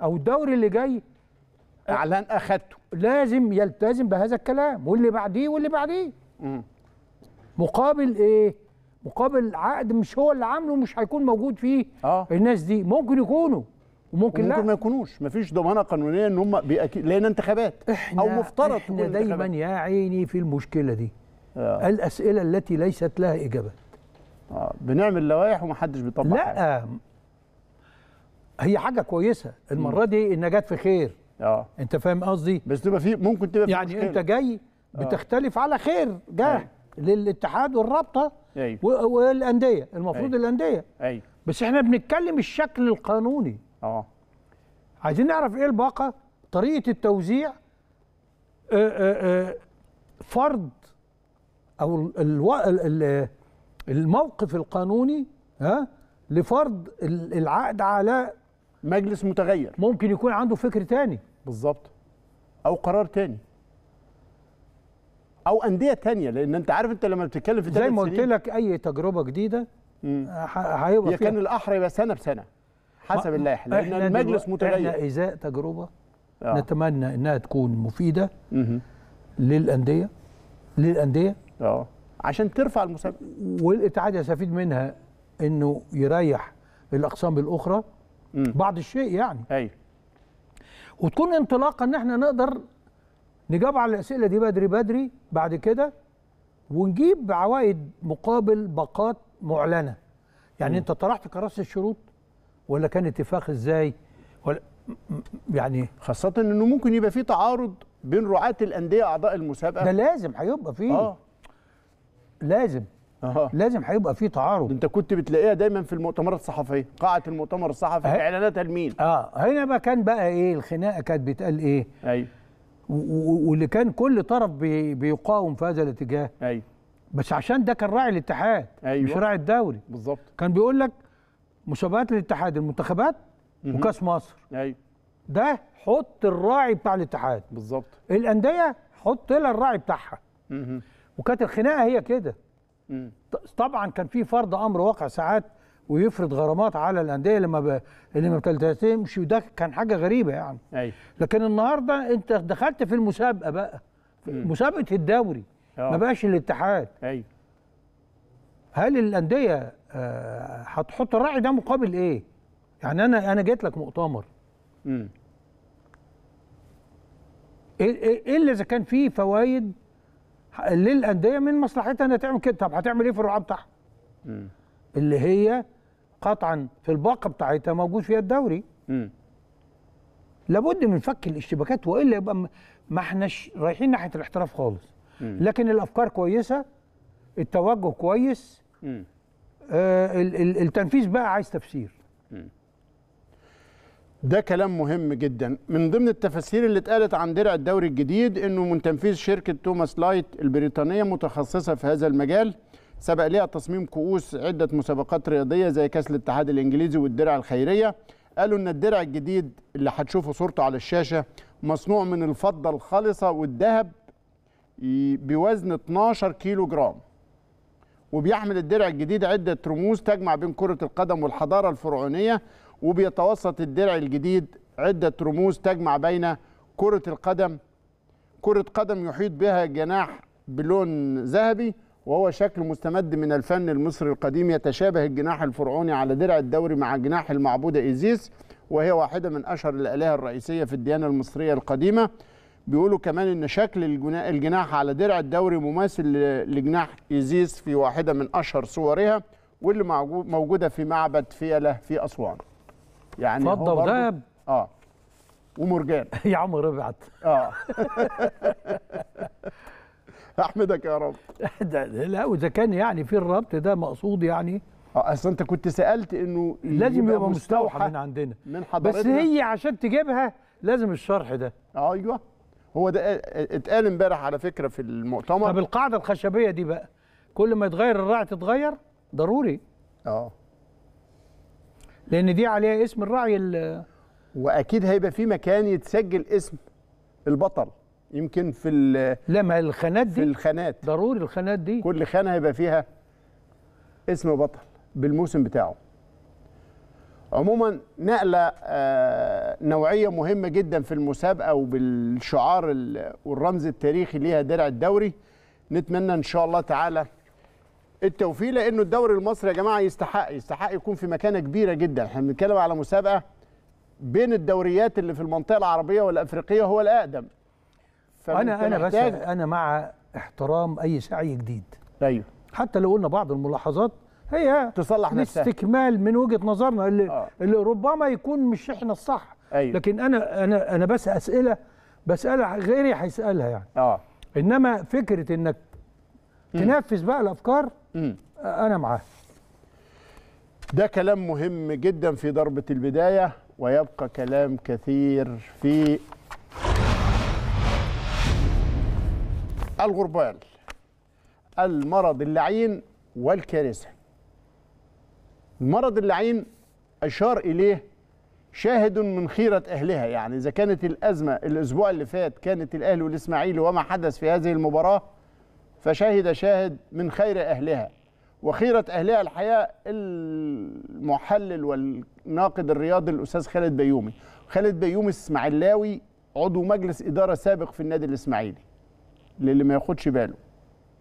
او الدوري اللي جاي اعلان اخدته لازم يلتزم بهذا الكلام واللي بعديه واللي بعديه مقابل ايه مقابل عقد مش هو اللي عامله مش هيكون موجود فيه آه. الناس دي ممكن يكونوا وممكن لا ممكن ما يكونوش مفيش ضمانه قانونيه ان هم بيأكيد لان انتخابات او مفترض احنا دايما يا عيني في المشكله دي آه. الاسئله التي ليست لها اجابات آه. بنعمل لوائح ومحدش بيطبقها لا حاجة. هي حاجه كويسه المره دي النجاه في خير اه انت فاهم قصدي بس تبقى في ممكن تبقى في يعني مشكلة. انت جاي آه. بتختلف آه. على خير جاه للاتحاد والرابطه أيه. والانديه المفروض أيه. الانديه ايوه بس احنا بنتكلم الشكل القانوني اه عايزين نعرف ايه الباقه طريقه التوزيع آآ آه، آآ آه، فرض او الموقف القانوني ها لفرض العقد على مجلس متغير ممكن يكون عنده فكر تاني بالظبط او قرار تاني او انديه تانية لان انت عارف انت لما بتتكلم في زي ما قلت لك اي تجربه جديده هيبقى هي كان الاحرى يبقى سنه بسنه حسب اللائحه لان المجلس متغير احنا ازاء تجربه آه. نتمنى انها تكون مفيده مم. للانديه للانديه اه عشان ترفع المسابقه والاتحاد يستفيد منها انه يريح الاقسام الاخرى م. بعض الشيء يعني ايوه وتكون انطلاقه ان احنا نقدر نجاوب على الاسئله دي بدري بدري بعد كده ونجيب عوائد مقابل باقات معلنه يعني م. انت طرحت كراسه الشروط ولا كان اتفاق ازاي ولا يعني خاصه انه ممكن يبقى في تعارض بين رعاه الانديه اعضاء المسابقه ده لازم هيبقى فيه اه لازم أه. لازم هيبقى في تعارض انت كنت بتلاقيها دايما في المؤتمرات الصحفيه قاعه المؤتمر الصحفي هي... أه. اعلاناتها لمين اه هنا بقى كان بقى ايه الخناقه كانت بتقال ايه ايوه واللي كان كل طرف بي بيقاوم في هذا الاتجاه ايوه بس عشان ده كان راعي الاتحاد أيوة. مش راعي الدوري بالظبط كان بيقول لك مسابقات الاتحاد المنتخبات وكاس مصر ايوه ده حط الراعي بتاع الاتحاد بالظبط الانديه حط لها الراعي بتاعها وكانت الخناقه هي كده طبعا كان في فرض امر واقع ساعات ويفرض غرامات على الانديه لما ب... اللي ما بتلتزمش وده كان حاجه غريبه يعني أي. أيوه. لكن النهارده انت دخلت في المسابقه بقى مم. مسابقه الدوري أوه. ما بقاش الاتحاد أي. أيوه. هل الانديه آه، هتحط آه الراعي ده مقابل ايه يعني انا انا جيت لك مؤتمر امم ايه, إيه،, إيه الا اذا كان فيه فوائد للانديه من مصلحتها انها تعمل كده طب هتعمل ايه في الرعاه بتاعها؟ اللي هي قطعا في الباقه بتاعتها موجود فيها الدوري م. لابد من فك الاشتباكات والا يبقى ما احناش رايحين ناحيه الاحتراف خالص م. لكن الافكار كويسه التوجه كويس آه التنفيذ بقى عايز تفسير م. ده كلام مهم جدا من ضمن التفاسير اللي اتقالت عن درع الدوري الجديد انه من تنفيذ شركه توماس لايت البريطانيه متخصصه في هذا المجال سبق لها تصميم كؤوس عده مسابقات رياضيه زي كاس الاتحاد الانجليزي والدرع الخيريه قالوا ان الدرع الجديد اللي هتشوفوا صورته على الشاشه مصنوع من الفضه الخالصه والذهب بوزن 12 كيلو جرام وبيحمل الدرع الجديد عده رموز تجمع بين كره القدم والحضاره الفرعونيه وبيتوسط الدرع الجديد عدة رموز تجمع بين كرة القدم كرة قدم يحيط بها جناح بلون ذهبي وهو شكل مستمد من الفن المصري القديم يتشابه الجناح الفرعوني على درع الدوري مع جناح المعبودة إيزيس وهي واحدة من أشهر الآلهة الرئيسية في الديانة المصرية القديمة بيقولوا كمان ان شكل الجناح على درع الدوري مماثل لجناح ايزيس في واحده من اشهر صورها واللي موجوده في معبد فيله في اسوان يعني فضه وذهب اه ومرجان يا عم ربعت اه احمدك يا رب ده لا واذا كان يعني في الربط ده مقصود يعني اه اصل انت كنت سالت انه لازم يبقى مستوحى من عندنا من بس هي عشان تجيبها لازم الشرح ده ايوه هو ده آه، اتقال امبارح على فكره في المؤتمر طب القاعده الخشبيه دي بقى كل ما يتغير الرعي تتغير ضروري اه لان دي عليها اسم الراعي واكيد هيبقى في مكان يتسجل اسم البطل يمكن في ال لا ما الخانات دي في الخانات ضروري الخانات دي كل خانه هيبقى فيها اسم بطل بالموسم بتاعه عموما نقله آه، نوعيه مهمه جدا في المسابقه وبالشعار والرمز التاريخي ليها درع الدوري نتمنى ان شاء الله تعالى التوفيق لانه الدوري المصري يا جماعه يستحق يستحق يكون في مكانه كبيره جدا احنا بنتكلم على مسابقه بين الدوريات اللي في المنطقه العربيه والافريقيه هو الاقدم انا انا بس انا مع احترام اي سعي جديد ايوه حتى لو قلنا بعض الملاحظات هي تصلح نفسها استكمال من وجهه نظرنا اللي, آه. اللي ربما يكون مش احنا الصح أيوه. لكن انا انا انا بس اسئله بسالها غيري هيسالها يعني اه انما فكره انك تنفذ بقى الافكار انا معاه ده كلام مهم جدا في ضربه البدايه ويبقى كلام كثير في الغربال المرض اللعين والكارثه المرض اللعين اشار اليه شاهد من خيرة أهلها يعني إذا كانت الأزمة الأسبوع اللي فات كانت الأهلي والإسماعيلي وما حدث في هذه المباراة فشهد شاهد من خير أهلها وخيرة أهلها الحقيقة المحلل والناقد الرياضي الأستاذ خالد بيومي خالد بيومي الإسماعيلاوي عضو مجلس إدارة سابق في النادي الإسماعيلي للي ما ياخدش باله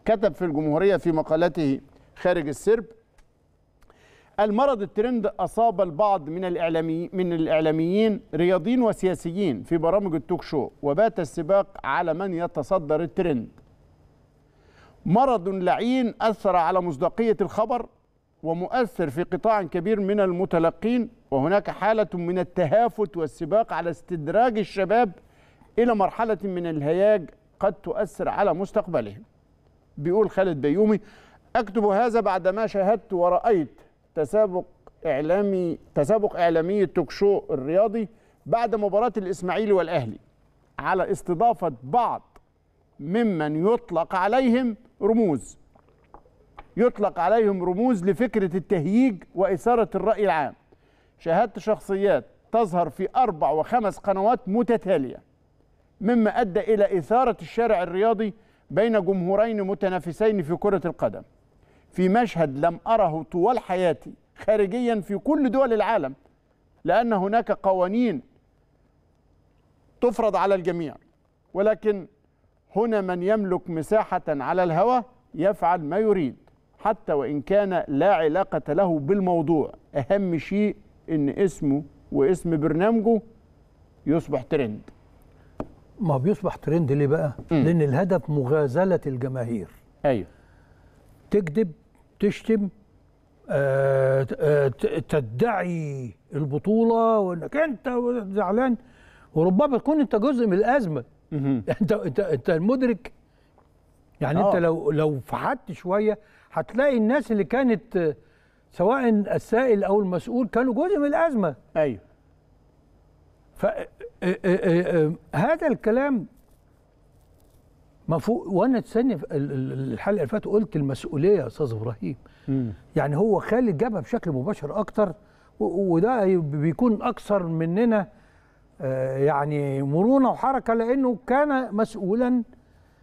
كتب في الجمهورية في مقالته خارج السرب المرض الترند أصاب البعض من الإعلامي من الإعلاميين رياضيين وسياسيين في برامج التوك شو وبات السباق على من يتصدر الترند مرض لعين أثر على مصداقية الخبر ومؤثر في قطاع كبير من المتلقين وهناك حالة من التهافت والسباق على استدراج الشباب إلى مرحلة من الهياج قد تؤثر على مستقبلهم بيقول خالد بيومي أكتب هذا بعدما شاهدت ورأيت تسابق إعلامي تسابق إعلامي التوكشو الرياضي بعد مباراة الإسماعيلي والأهلي على استضافة بعض ممن يطلق عليهم رموز يطلق عليهم رموز لفكرة التهييج وإثارة الرأي العام شاهدت شخصيات تظهر في أربع وخمس قنوات متتالية مما أدى إلى إثارة الشارع الرياضي بين جمهورين متنافسين في كرة القدم في مشهد لم أره طوال حياتي خارجيا في كل دول العالم لأن هناك قوانين تفرض على الجميع ولكن هنا من يملك مساحة على الهوى يفعل ما يريد حتى وإن كان لا علاقة له بالموضوع أهم شيء إن اسمه واسم برنامجه يصبح ترند ما بيصبح ترند ليه بقى؟ م. لأن الهدف مغازلة الجماهير أيوه تكذب تشتم آه آه تدعي البطولة وإنك أنت زعلان وربما تكون أنت جزء من الأزمة انت انت انت مدرك يعني أوه. انت آه. لو لو فحت شويه هتلاقي الناس اللي كانت سواء السائل او المسؤول كانوا جزء من الازمه ايوه ف هذا الكلام مفوق وانا اتسنى الحلقه اللي فاتت قلت المسؤوليه يا استاذ ابراهيم يعني هو خالد جابها بشكل مباشر اكتر وده بيكون اكثر مننا آه، يعني مرونه وحركه لانه كان مسؤولا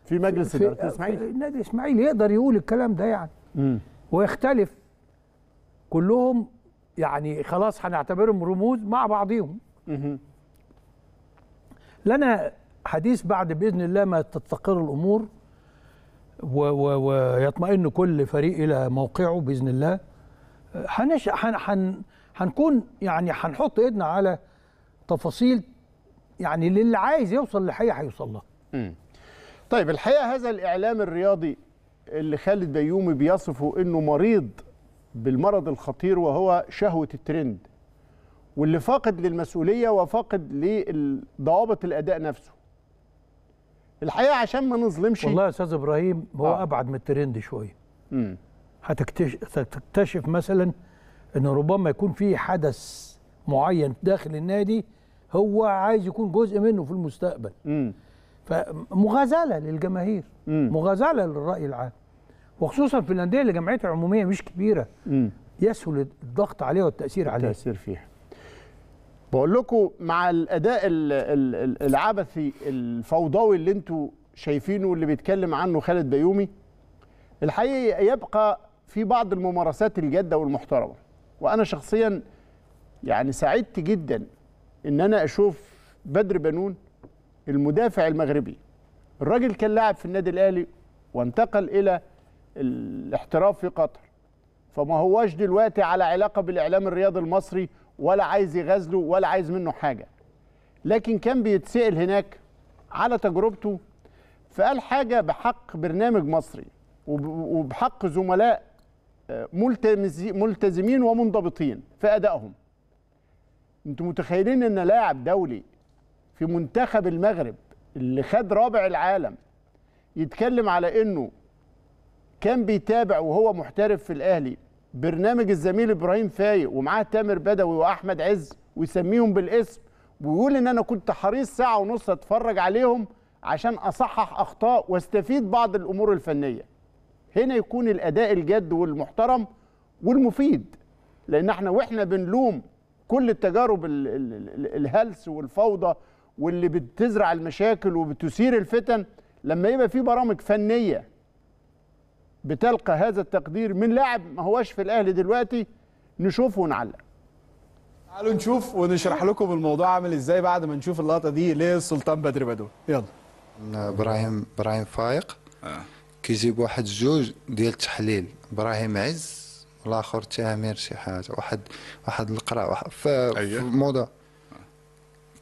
في مجلس في النادي الاسماعيلي النادي الاسماعيلي يقدر يقول الكلام ده يعني م. ويختلف كلهم يعني خلاص هنعتبرهم رموز مع بعضهم م. لنا حديث بعد باذن الله ما تستقر الامور ويطمئن كل فريق الى موقعه باذن الله آه، هنش هن هنكون يعني هنحط ايدنا على تفاصيل يعني للي عايز يوصل للحقيقه هيوصل لها. طيب الحقيقه هذا الاعلام الرياضي اللي خالد بيومي بيصفه انه مريض بالمرض الخطير وهو شهوه الترند واللي فاقد للمسؤوليه وفاقد لضوابط الاداء نفسه. الحقيقه عشان ما نظلمش والله يا استاذ ابراهيم هو آه. ابعد من الترند شويه. هتكتشف مثلا ان ربما يكون في حدث معين داخل النادي هو عايز يكون جزء منه في المستقبل م. فمغازله للجماهير م. مغازله للراي العام وخصوصا في الانديه اللي جمعيتها العموميه مش كبيره م. يسهل الضغط عليها والتاثير عليها التاثير فيها بقول لكم مع الاداء العبثي الفوضوي اللي انتوا شايفينه واللي بيتكلم عنه خالد بيومي الحقيقه يبقى في بعض الممارسات الجاده والمحترمه وانا شخصيا يعني سعدت جدا ان انا اشوف بدر بنون المدافع المغربي الراجل كان لاعب في النادي الاهلي وانتقل الى الاحتراف في قطر فما هواش دلوقتي على علاقه بالاعلام الرياضي المصري ولا عايز يغازله ولا عايز منه حاجه لكن كان بيتسال هناك على تجربته فقال حاجه بحق برنامج مصري وبحق زملاء آه، ملتزمين ومنضبطين في ادائهم انتوا متخيلين ان لاعب دولي في منتخب المغرب اللي خد رابع العالم يتكلم على انه كان بيتابع وهو محترف في الاهلي برنامج الزميل ابراهيم فايق ومعاه تامر بدوي واحمد عز ويسميهم بالاسم ويقول ان انا كنت حريص ساعه ونص اتفرج عليهم عشان اصحح اخطاء واستفيد بعض الامور الفنيه هنا يكون الاداء الجد والمحترم والمفيد لان احنا واحنا بنلوم كل التجارب الهلس والفوضى واللي بتزرع المشاكل وبتثير الفتن لما يبقى في برامج فنيه بتلقى هذا التقدير من لاعب ما هواش في الاهلي دلوقتي نشوفه ونعلق تعالوا نشوف ونشرح لكم الموضوع عامل ازاي بعد ما نشوف اللقطه دي للسلطان بدر بدو يلا ابراهيم ابراهيم فايق آه. كيجيب واحد جوج ديال التحليل ابراهيم عز والاخر تامر شي حاجه واحد واحد القرا أيوه. في أيه. الموضه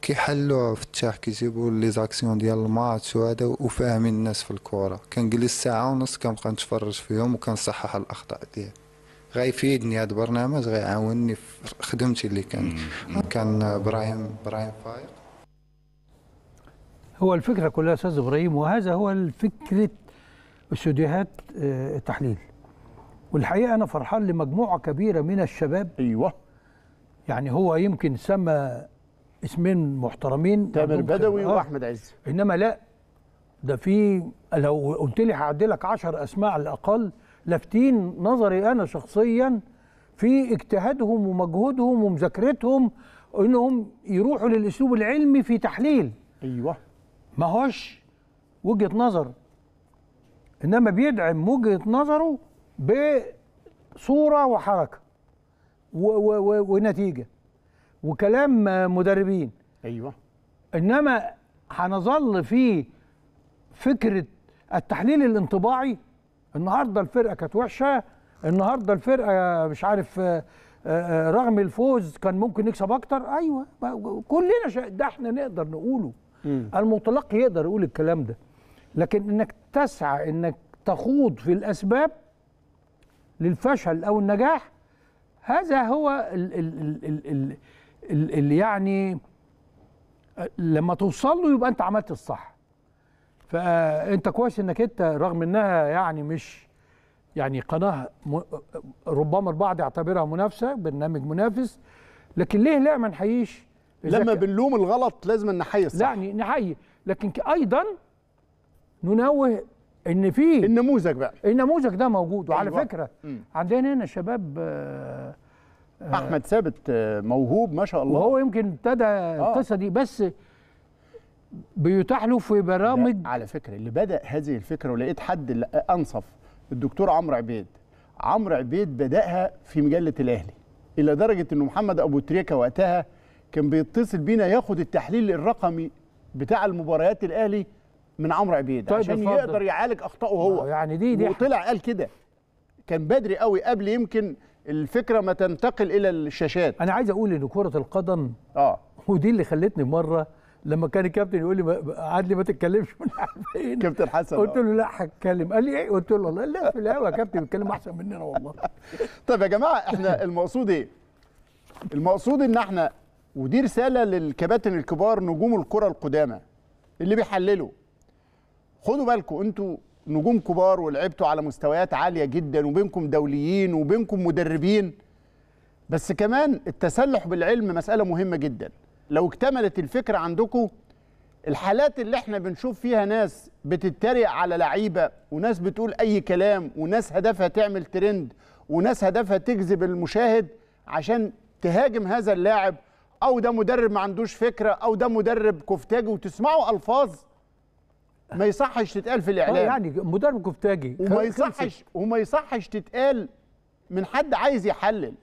كيحلوا فتاح كيجيبوا لي زاكسيون ديال الماتش وهذا وفاهمين الناس في الكوره كنجلس ساعه ونص كنبقى نتفرج فيهم وكنصحح الاخطاء ديالي غيفيدني هذا البرنامج غيعاونني في خدمتي اللي كان كان ابراهيم ابراهيم فايق هو الفكره كلها استاذ ابراهيم وهذا هو الفكره استوديوهات آه، التحليل والحقيقه انا فرحان لمجموعه كبيره من الشباب ايوه يعني هو يمكن سمى اسمين محترمين يعني تامر بدوي آه. واحمد عز انما لا ده في لو قلت لي هعدلك 10 اسماء على الاقل لافتين نظري انا شخصيا في اجتهادهم ومجهودهم ومذاكرتهم انهم يروحوا للاسلوب العلمي في تحليل ايوه ما هوش وجهه نظر انما بيدعم وجهه نظره بصوره وحركه و و و ونتيجه وكلام مدربين ايوه انما هنظل في فكره التحليل الانطباعي النهارده الفرقه كانت وحشه النهارده الفرقه مش عارف آه، آه، رغم الفوز كان ممكن نكسب اكتر ايوه كلنا شا... ده احنا نقدر نقوله م. المتلقي يقدر يقول الكلام ده لكن انك تسعى انك تخوض في الاسباب للفشل أو النجاح هذا هو اللي يعني لما توصل له يبقى أنت عملت الصح فأنت كويس أنك أنت رغم أنها يعني مش يعني قناة ربما البعض يعتبرها منافسة برنامج منافس لكن ليه لا ما نحييش لما بنلوم الغلط لازم نحيي الصح لا نحيي لكن أيضا ننوه ان في النموذج بقى النموذج ده موجود وعلى أيوة. فكره م. عندنا هنا شباب آه, آه، احمد ثابت آه، موهوب ما شاء الله وهو يمكن ابتدى آه. القصه دي بس بيتاح له في برامج على فكره اللي بدا هذه الفكره ولقيت حد انصف الدكتور عمرو عبيد عمرو عبيد بداها في مجله الاهلي الى درجه انه محمد ابو تريكه وقتها كان بيتصل بينا ياخد التحليل الرقمي بتاع المباريات الاهلي من عمرو عبيد طيب عشان يفضل. يقدر يعالج اخطائه هو يعني دي دي وطلع قال كده كان بدري قوي قبل يمكن الفكره ما تنتقل الى الشاشات انا عايز اقول ان كره القدم اه ودي اللي خلتني مره لما كان الكابتن يقول لي عدلي ما تتكلمش من كابتن حسن قلت آه. له لا هتكلم قال لي ايه قلت له والله لا في الهوا يا كابتن بيتكلم احسن مننا والله طب يا جماعه احنا المقصود ايه المقصود ان احنا ودي رساله للكباتن الكبار نجوم الكره القدامى اللي بيحللوا خدوا بالكم انتوا نجوم كبار ولعبتوا على مستويات عاليه جدا وبينكم دوليين وبينكم مدربين بس كمان التسلح بالعلم مساله مهمه جدا لو اكتملت الفكره عندكم الحالات اللي احنا بنشوف فيها ناس بتتريق على لعيبه وناس بتقول اي كلام وناس هدفها تعمل ترند وناس هدفها تجذب المشاهد عشان تهاجم هذا اللاعب او ده مدرب ما عندوش فكره او ده مدرب كفتاجي وتسمعوا الفاظ ما يصحش تتقال في الاعلام آه، يعني مدرب كفتاجي وما يصحش وما يصحش تتقال من حد عايز يحلل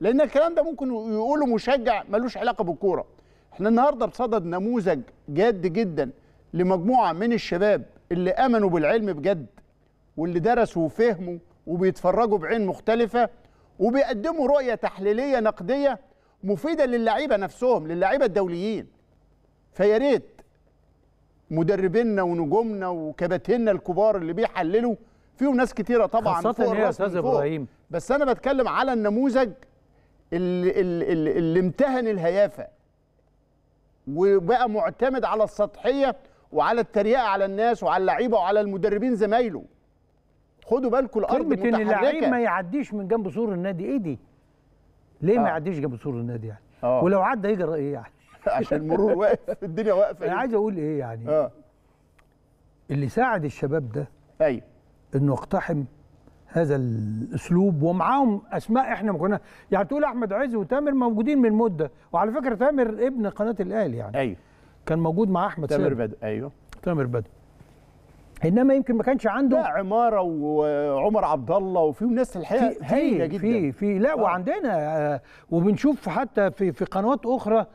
لان الكلام ده ممكن يقوله مشجع ملوش علاقه بالكوره احنا النهارده بصدد نموذج جاد جدا لمجموعه من الشباب اللي امنوا بالعلم بجد واللي درسوا وفهموا وبيتفرجوا بعين مختلفه وبيقدموا رؤيه تحليليه نقديه مفيده للعيبه نفسهم للعيبه الدوليين فيا ريت مدربينا ونجومنا وكباتننا الكبار اللي بيحللوا فيهم ناس كتيره طبعا خاصة فوق يا استاذ ابراهيم بس انا بتكلم على النموذج اللي, اللي, اللي امتهن الهيافه وبقى معتمد على السطحيه وعلى التريقه على الناس وعلى اللعيبه وعلى المدربين زمايله خدوا بالكم الارض متحركه ان اللعيب ما يعديش من جنب سور النادي ايه دي ليه آه. ما يعديش جنب سور النادي يعني آه. ولو عدى يجرى ايه يعني عشان المرور واقف الدنيا واقفه انا عايز اقول ايه يعني آه. اللي ساعد الشباب ده ايوه انه يقتحم هذا الاسلوب ومعاهم اسماء احنا ما كنا يعني تقول احمد عز وتامر موجودين من مده وعلى فكره تامر ابن قناه الاهلي يعني ايوه كان موجود مع احمد تامر بدر ايوه تامر بدر انما يمكن ما كانش عنده لا عماره وعمر عبد الله وفيهم ناس الحقيقه هايله جدا في في لا آه. وعندنا آه، وبنشوف حتى في في قنوات اخرى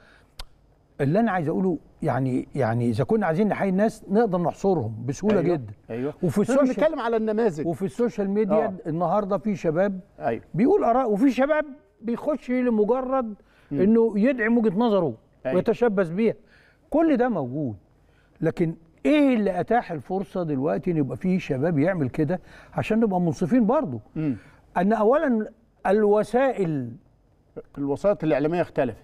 اللي انا عايز اقوله يعني يعني اذا كنا عايزين نحيي الناس نقدر نحصرهم بسهوله أيوة جدا ايوه وفي طيب، السوشيال بنتكلم على النماذج وفي السوشيال ميديا آه. النهارده في شباب أيوة. بيقول اراء وفي شباب بيخش لمجرد انه يدعم وجهه نظره أيوة. ويتشبث بيها كل ده موجود لكن ايه اللي اتاح الفرصه دلوقتي ان يبقى في شباب يعمل كده عشان نبقى منصفين برضه ان اولا الوسائل الوسائط الاعلاميه اختلفت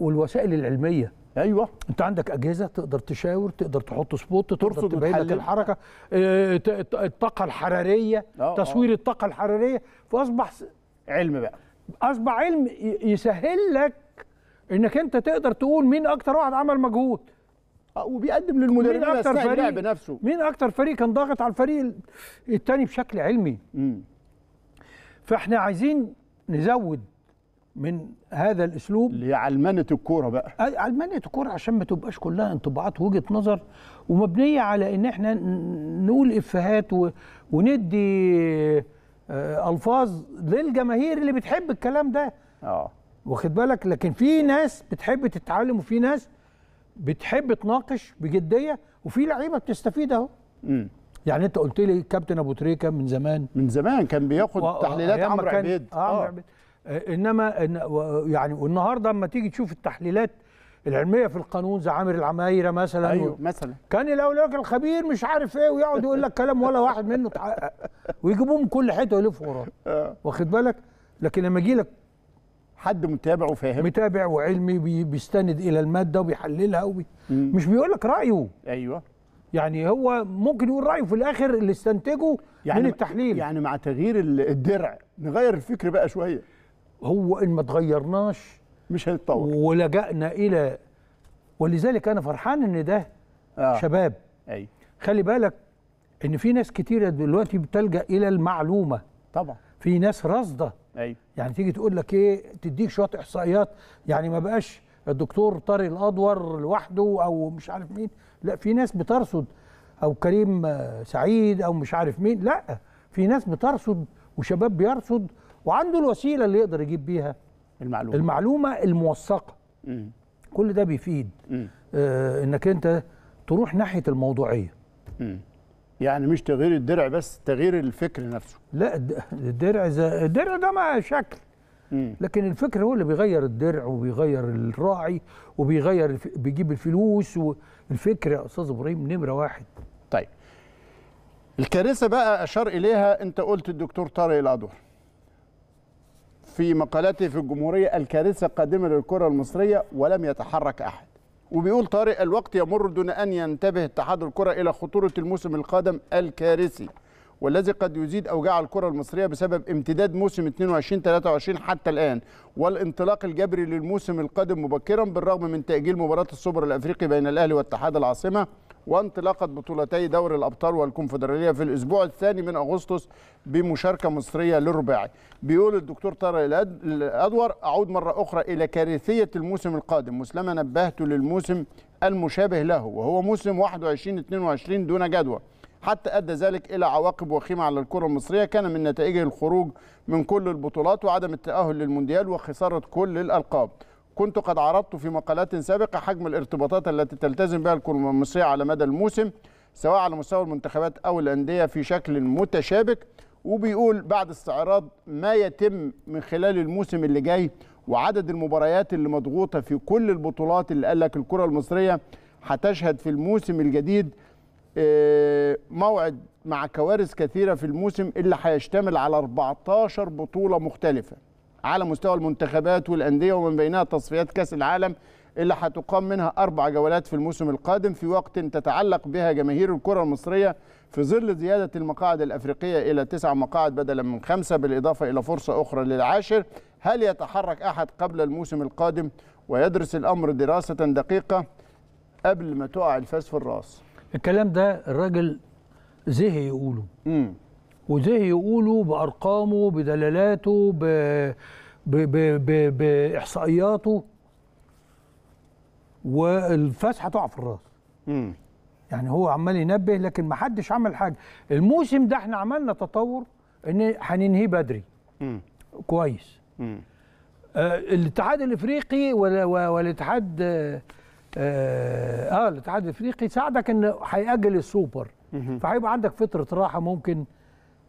والوسائل العلميه ايوه انت عندك اجهزه تقدر تشاور تقدر تحط سبوت تقدر تبين لك الحركه آه، الطاقه الحراريه أوه آه. تصوير الطاقه الحراريه فاصبح علم بقى اصبح علم يسهل لك انك انت تقدر تقول مين اكتر واحد عمل مجهود آه، وبيقدم للمدرب مين اكتر فريق بنفسه مين اكتر فريق كان ضاغط على الفريق الثاني بشكل علمي م. فاحنا عايزين نزود من هذا الاسلوب علمنه الكوره بقى علمنه الكوره عشان ما تبقاش كلها انطباعات وجهه نظر ومبنيه على ان احنا نقول افهات و... وندي آه، الفاظ للجماهير اللي بتحب الكلام ده اه واخد بالك لكن في ناس بتحب تتعلم وفي ناس بتحب تناقش بجديه وفي لعيبه بتستفيد اهو يعني انت قلت لي كابتن ابو تريكه من زمان من زمان كان بياخد و... تحليلات عمرو عبيد اه عمرو آه. عبيد آه، انما يعني والنهارده اما تيجي تشوف التحليلات العلميه في القانون زي عامر العمايره مثلا ايوه و... مثلا كان الاول الخبير مش عارف ايه ويقعد يقول لك كلام ولا واحد منه اتحقق ويجيبوه من كل حته ويلفوا وراه آه. واخد بالك لكن لما يجي لك حد متابع وفاهم متابع وعلمي بيستند الى الماده وبيحللها وبي... مش بيقول لك رايه ايوه يعني هو ممكن يقول رايه في الاخر اللي استنتجه يعني من التحليل يعني مع تغيير الدرع نغير الفكر بقى شويه هو ان ما تغيرناش مش هنتطور ولجأنا الى ولذلك انا فرحان ان ده آه. شباب أي. خلي بالك ان في ناس كتيره دلوقتي بتلجأ الى المعلومه طبعا في ناس رصده يعني تيجي تقول لك ايه تديك شويه احصائيات يعني ما بقاش الدكتور طارق الادور لوحده او مش عارف مين لا في ناس بترصد او كريم سعيد او مش عارف مين لا في ناس بترصد وشباب بيرصد وعنده الوسيله اللي يقدر يجيب بيها المعلومه المعلومه الموثقه كل ده بيفيد آه انك انت تروح ناحيه الموضوعيه مم. يعني مش تغيير الدرع بس تغيير الفكر نفسه لا الدرع الدرع ده ما شكل مم. لكن الفكر هو اللي بيغير الدرع وبيغير الراعي وبيغير بيجيب الفلوس والفكر يا استاذ ابراهيم نمره واحد طيب الكارثه بقى اشار اليها انت قلت الدكتور طارق الادور في مقالته في الجمهورية الكارثة قادمة للكرة المصرية ولم يتحرك أحد وبيقول طارق الوقت يمر دون أن ينتبه اتحاد الكرة إلى خطورة الموسم القادم الكارثي والذي قد يزيد أوجاع الكرة المصرية بسبب امتداد موسم 22-23 حتى الآن والانطلاق الجبري للموسم القادم مبكرا بالرغم من تأجيل مباراة السوبر الأفريقي بين الأهلي واتحاد العاصمة وانطلاقة بطولتي دوري الأبطال والكونفدرالية في الأسبوع الثاني من أغسطس بمشاركة مصرية للرباعي بيقول الدكتور طارق الأدور أعود مرة أخرى إلى كارثية الموسم القادم مسلما نبهت للموسم المشابه له وهو موسم 21-22 دون جدوى حتى أدى ذلك إلى عواقب وخيمة على الكرة المصرية كان من نتائجه الخروج من كل البطولات وعدم التأهل للمونديال وخسارة كل الألقاب كنت قد عرضت في مقالات سابقة حجم الارتباطات التي تلتزم بها الكرة المصرية على مدى الموسم سواء على مستوى المنتخبات أو الأندية في شكل متشابك وبيقول بعد استعراض ما يتم من خلال الموسم اللي جاي وعدد المباريات اللي مضغوطة في كل البطولات اللي قال لك الكرة المصرية هتشهد في الموسم الجديد آه، موعد مع كوارث كثيرة في الموسم اللي هيشتمل على 14 بطولة مختلفة على مستوى المنتخبات والأندية ومن بينها تصفيات كأس العالم اللي هتقام منها أربع جولات في الموسم القادم في وقت تتعلق بها جماهير الكرة المصرية في ظل زيادة المقاعد الأفريقية إلى تسع مقاعد بدلا من خمسة بالإضافة إلى فرصة أخرى للعاشر هل يتحرك أحد قبل الموسم القادم ويدرس الأمر دراسة دقيقة قبل ما تقع الفاس في الراس الكلام ده الراجل زهق يقوله مم. وزي يقولوا بارقامه بدلالاته ب... ب... ب... ب... باحصائياته والفسحه تقع في الراس يعني هو عمال ينبه لكن ما حدش عمل حاجه الموسم ده احنا عملنا تطور ان هننهيه بدري مم. كويس مم. آه الاتحاد الافريقي والاتحاد آه،, آه اه الاتحاد الافريقي ساعدك ان هيأجل السوبر فهيبقى عندك فتره راحه ممكن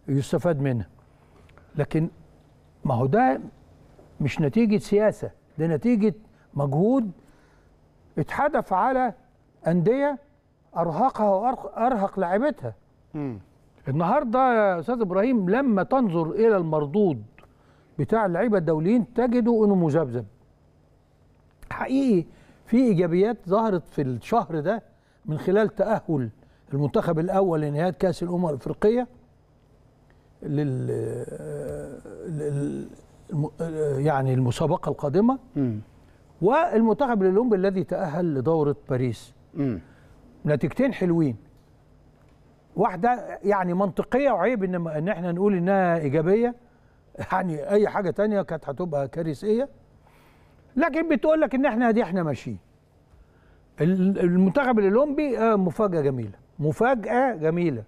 يستفاد منها لكن ما هو ده مش نتيجة سياسة ده نتيجة مجهود اتحدف على أندية أرهقها وأرهق لاعبتها النهاردة يا أستاذ إبراهيم لما تنظر إلى المردود بتاع اللعيبة الدوليين تجدوا إنه مذبذب حقيقي في إيجابيات ظهرت في الشهر ده من خلال تأهل المنتخب الأول لنهاية كأس الأمم الأفريقية لل يعني المسابقه القادمه والمنتخب الاولمبي الذي تاهل لدوره باريس م. نتيجتين حلوين واحده يعني منطقيه وعيب ان ان احنا نقول انها ايجابيه يعني اي حاجه تانية كانت هتبقى كارثيه لكن بتقول لك ان احنا دي احنا ماشيين المنتخب الاولمبي آه، مفاجاه جميله مفاجاه جميله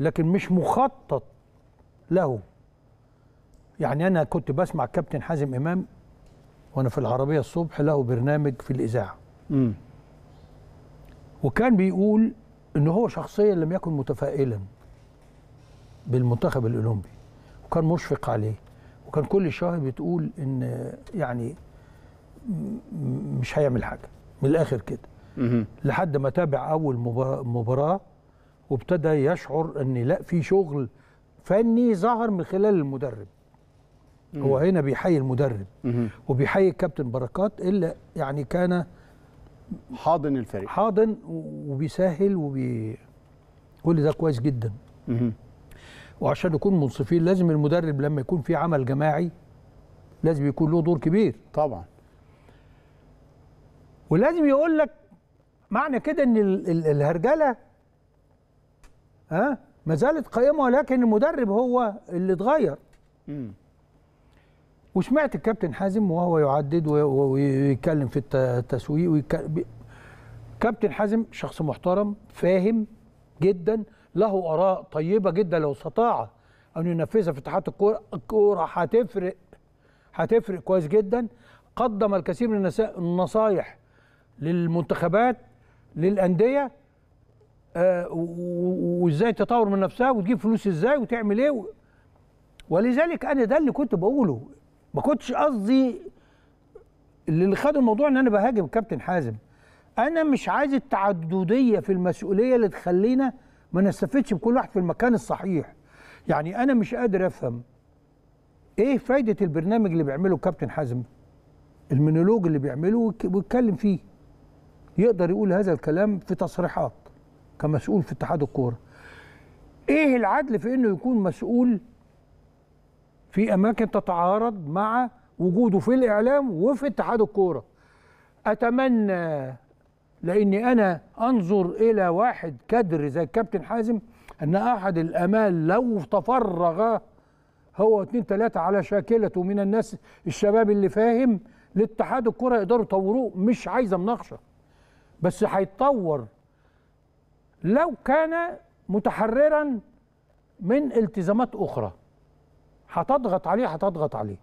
لكن مش مخطط له يعني أنا كنت بسمع كابتن حازم إمام وأنا في العربية الصبح له برنامج في الإذاعة امم وكان بيقول إن هو شخصيا لم يكن متفائلا بالمنتخب الأولمبي وكان مشفق عليه وكان كل الشواهد بتقول إن يعني مش هيعمل حاجة من الآخر كده لحد ما تابع أول مباراة وابتدى يشعر ان لا في شغل فني ظهر من خلال المدرب مم. هو هنا بيحيي المدرب مم. وبيحيي الكابتن بركات الا يعني كان حاضن الفريق حاضن وبيسهل وبي كل ده كويس جدا مم. وعشان نكون منصفين لازم المدرب لما يكون في عمل جماعي لازم يكون له دور كبير طبعا ولازم يقول لك معنى كده ان الهرجله ها ما زالت قائمه ولكن المدرب هو اللي اتغير وسمعت الكابتن حازم وهو يعدد ويتكلم في التسويق ويتكلم كابتن حازم شخص محترم فاهم جدا له اراء طيبه جدا لو استطاع ان ينفذها في اتحاد الكوره الكوره هتفرق هتفرق كويس جدا قدم الكثير من النصائح للمنتخبات للانديه آه، وازاي تطور من نفسها وتجيب فلوس ازاي وتعمل ايه ولذلك انا ده اللي كنت بقوله ما كنتش قصدي اللي خد الموضوع ان انا بهاجم كابتن حازم انا مش عايز التعدديه في المسؤوليه اللي تخلينا ما نستفدش بكل واحد في المكان الصحيح يعني انا مش قادر افهم ايه فايده البرنامج اللي بيعمله كابتن حازم المونولوج اللي بيعمله ويتكلم فيه يقدر يقول هذا الكلام في تصريحات كمسؤول في اتحاد الكوره ايه العدل في انه يكون مسؤول في اماكن تتعارض مع وجوده في الاعلام وفي اتحاد الكوره اتمنى لاني انا انظر الى واحد كدر زي الكابتن حازم ان احد الامال لو تفرغ هو اتنين تلاته على شاكلته من الناس الشباب اللي فاهم لاتحاد الكره يقدروا يطوروه مش عايزه مناقشه بس هيتطور لو كان متحررا من التزامات اخرى هتضغط عليه هتضغط عليه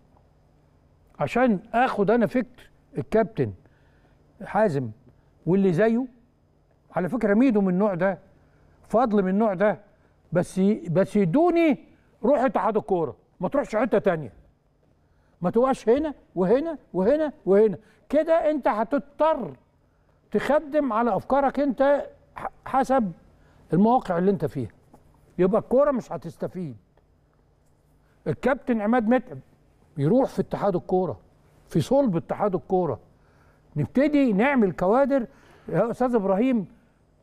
عشان اخد انا فكر الكابتن حازم واللي زيه على فكره ميدو من النوع ده فضل من النوع ده بس بس يدوني روح اتحاد الكوره ما تروحش حته تانية ما تبقاش هنا وهنا وهنا وهنا كده انت هتضطر تخدم على افكارك انت حسب المواقع اللي انت فيها يبقى الكوره مش هتستفيد الكابتن عماد متعب يروح في اتحاد الكوره في صلب اتحاد الكوره نبتدي نعمل كوادر يا استاذ ابراهيم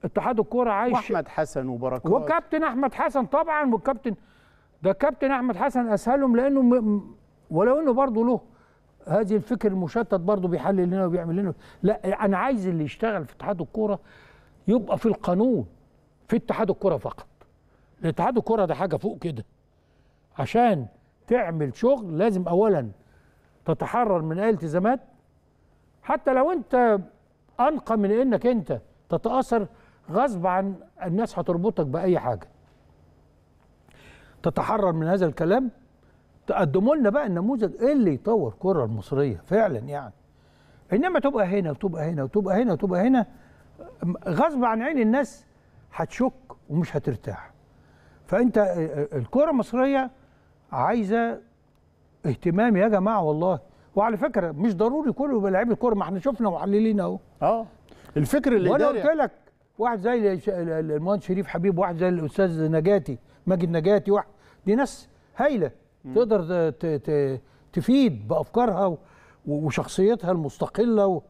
اتحاد الكوره عايش واحمد حسن وبركات وكابتن احمد حسن طبعا والكابتن ده كابتن احمد حسن اسهلهم لانه م... ولو انه برضه له هذه الفكر المشتت برضه بيحلل لنا وبيعمل لنا لا انا عايز اللي يشتغل في اتحاد الكوره يبقى في القانون في اتحاد الكره فقط الاتحاد الكره ده حاجه فوق كده عشان تعمل شغل لازم اولا تتحرر من اي التزامات حتى لو انت انقى من انك انت تتاثر غصب عن الناس هتربطك باي حاجه تتحرر من هذا الكلام تقدموا لنا بقى النموذج ايه اللي يطور الكره المصريه فعلا يعني انما تبقى هنا وتبقى هنا وتبقى هنا وتبقى هنا غصب عن عين الناس هتشك ومش هترتاح فانت الكره المصريه عايزه اهتمام يا جماعه والله وعلى فكره مش ضروري كله يبقى لعيب الكوره ما احنا شفنا محللين اهو اه الفكر اللي وانا قلت لك واحد زي المهندس شريف حبيب واحد زي الاستاذ نجاتي ماجد نجاتي واحد دي ناس هايله تقدر تفيد بافكارها وشخصيتها المستقله و...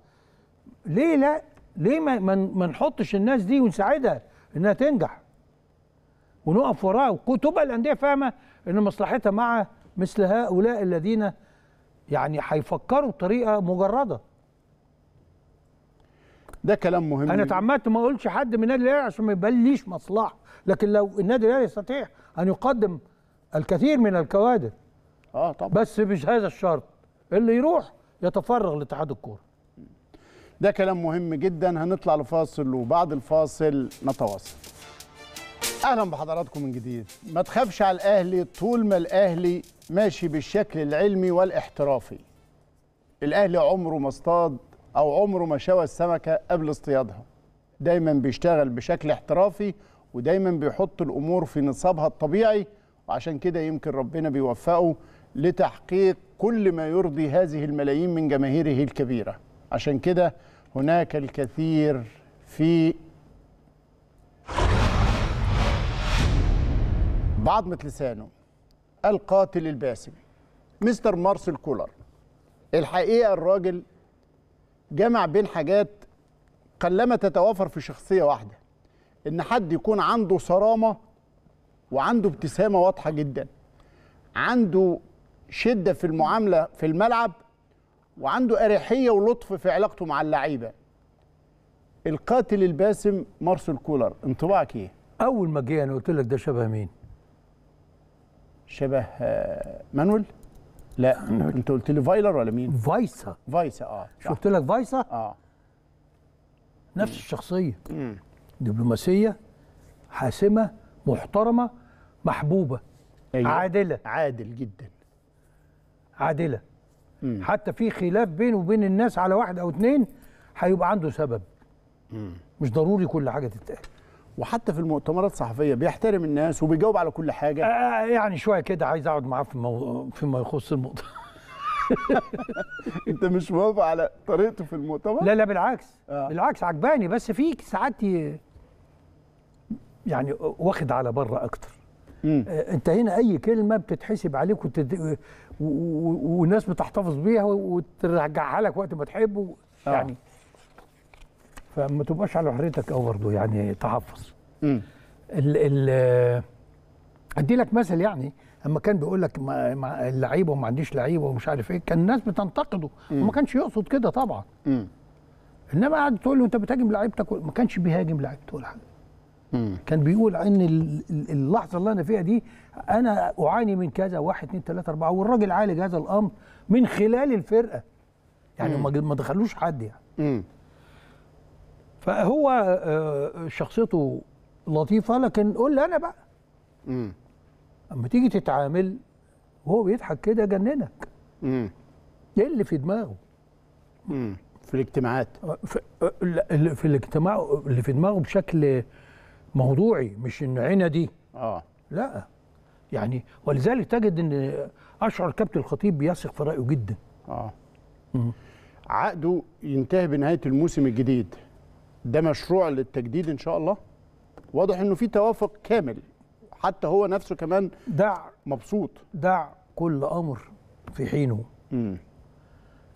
ليه لا ليه ما, ما نحطش الناس دي ونساعدها انها تنجح ونقف وراها وتبقى الانديه فاهمه ان مصلحتها مع مثل هؤلاء الذين يعني هيفكروا بطريقه مجرده ده كلام مهم انا تعمدت ما اقولش حد من النادي الاهلي عشان ما يبليش مصلحه لكن لو النادي الاهلي يستطيع ان يقدم الكثير من الكوادر اه طبعا بس مش هذا الشرط اللي يروح يتفرغ لاتحاد الكوره ده كلام مهم جدا هنطلع لفاصل وبعد الفاصل نتواصل اهلا بحضراتكم من جديد ما تخافش على الاهلي طول ما الاهلي ماشي بالشكل العلمي والاحترافي الاهلي عمره ما اصطاد او عمره ما شوى السمكه قبل اصطيادها دايما بيشتغل بشكل احترافي ودايما بيحط الامور في نصابها الطبيعي وعشان كده يمكن ربنا بيوفقه لتحقيق كل ما يرضي هذه الملايين من جماهيره الكبيره عشان كده هناك الكثير في بعضمة لسانه القاتل الباسم مستر مارسيل كولر الحقيقة الراجل جمع بين حاجات قلما تتوافر في شخصية واحدة إن حد يكون عنده صرامة وعنده ابتسامة واضحة جدا عنده شدة في المعاملة في الملعب وعنده اريحيه ولطف في علاقته مع اللعيبه القاتل الباسم مارسيل كولر انطباعك ايه اول ما جه انا قلت لك ده شبه مين شبه آه، مانويل لا مانويل. انت قلت لي فايلر ولا مين فايسا فايسا اه شفت لك فايسا اه نفس الشخصيه دبلوماسيه حاسمه محترمه محبوبه أيوة. عادله عادل جدا عادله مم. حتى في خلاف بينه وبين الناس على واحد او اثنين هيبقى عنده سبب مم. مش ضروري كل حاجه تتقال وحتى في المؤتمرات الصحفيه بيحترم الناس وبيجاوب على كل حاجه آه, آه،, آه، يعني شويه كده عايز اقعد معاه في مو... فيما يخص المؤتمر انت مش موافق على طريقته في المؤتمر لا لا بالعكس آه. بالعكس عجباني بس في ساعات يعني واخد على بره اكتر مم. آه، انت هنا اي كلمه بتتحسب عليك وتد... وناس بتحتفظ بيها وترجعها لك وقت ما تحب آه. يعني فما تبقاش على حريتك قوي برضه يعني تحفظ ال ال ادي لك مثل يعني اما كان بيقول لك اللعيبه وما عنديش لعيبه ومش عارف ايه كان الناس بتنتقده وما كانش يقصد كده طبعا مم. انما قعد تقول له انت بتهاجم لعيبتك ما كانش بيهاجم لعيبته ولا حاجه مم. كان بيقول ان اللحظه اللي انا فيها دي انا اعاني من كذا واحد اثنين ثلاثه اربعه والراجل عالج هذا الامر من خلال الفرقه يعني مم. ما دخلوش حد يعني مم. فهو آه، شخصيته لطيفه لكن قول لي انا بقى امم اما تيجي تتعامل وهو بيضحك كده جننك امم ايه اللي في دماغه امم في الاجتماعات آه، في, آه، في الاجتماع اللي في دماغه بشكل موضوعي مش ان عندي اه لا يعني ولذلك تجد ان اشعر كابتن الخطيب بيثق في رايه جدا اه مم. عقده ينتهي بنهايه الموسم الجديد ده مشروع للتجديد ان شاء الله واضح انه في توافق كامل حتى هو نفسه كمان دع مبسوط دع كل امر في حينه مم.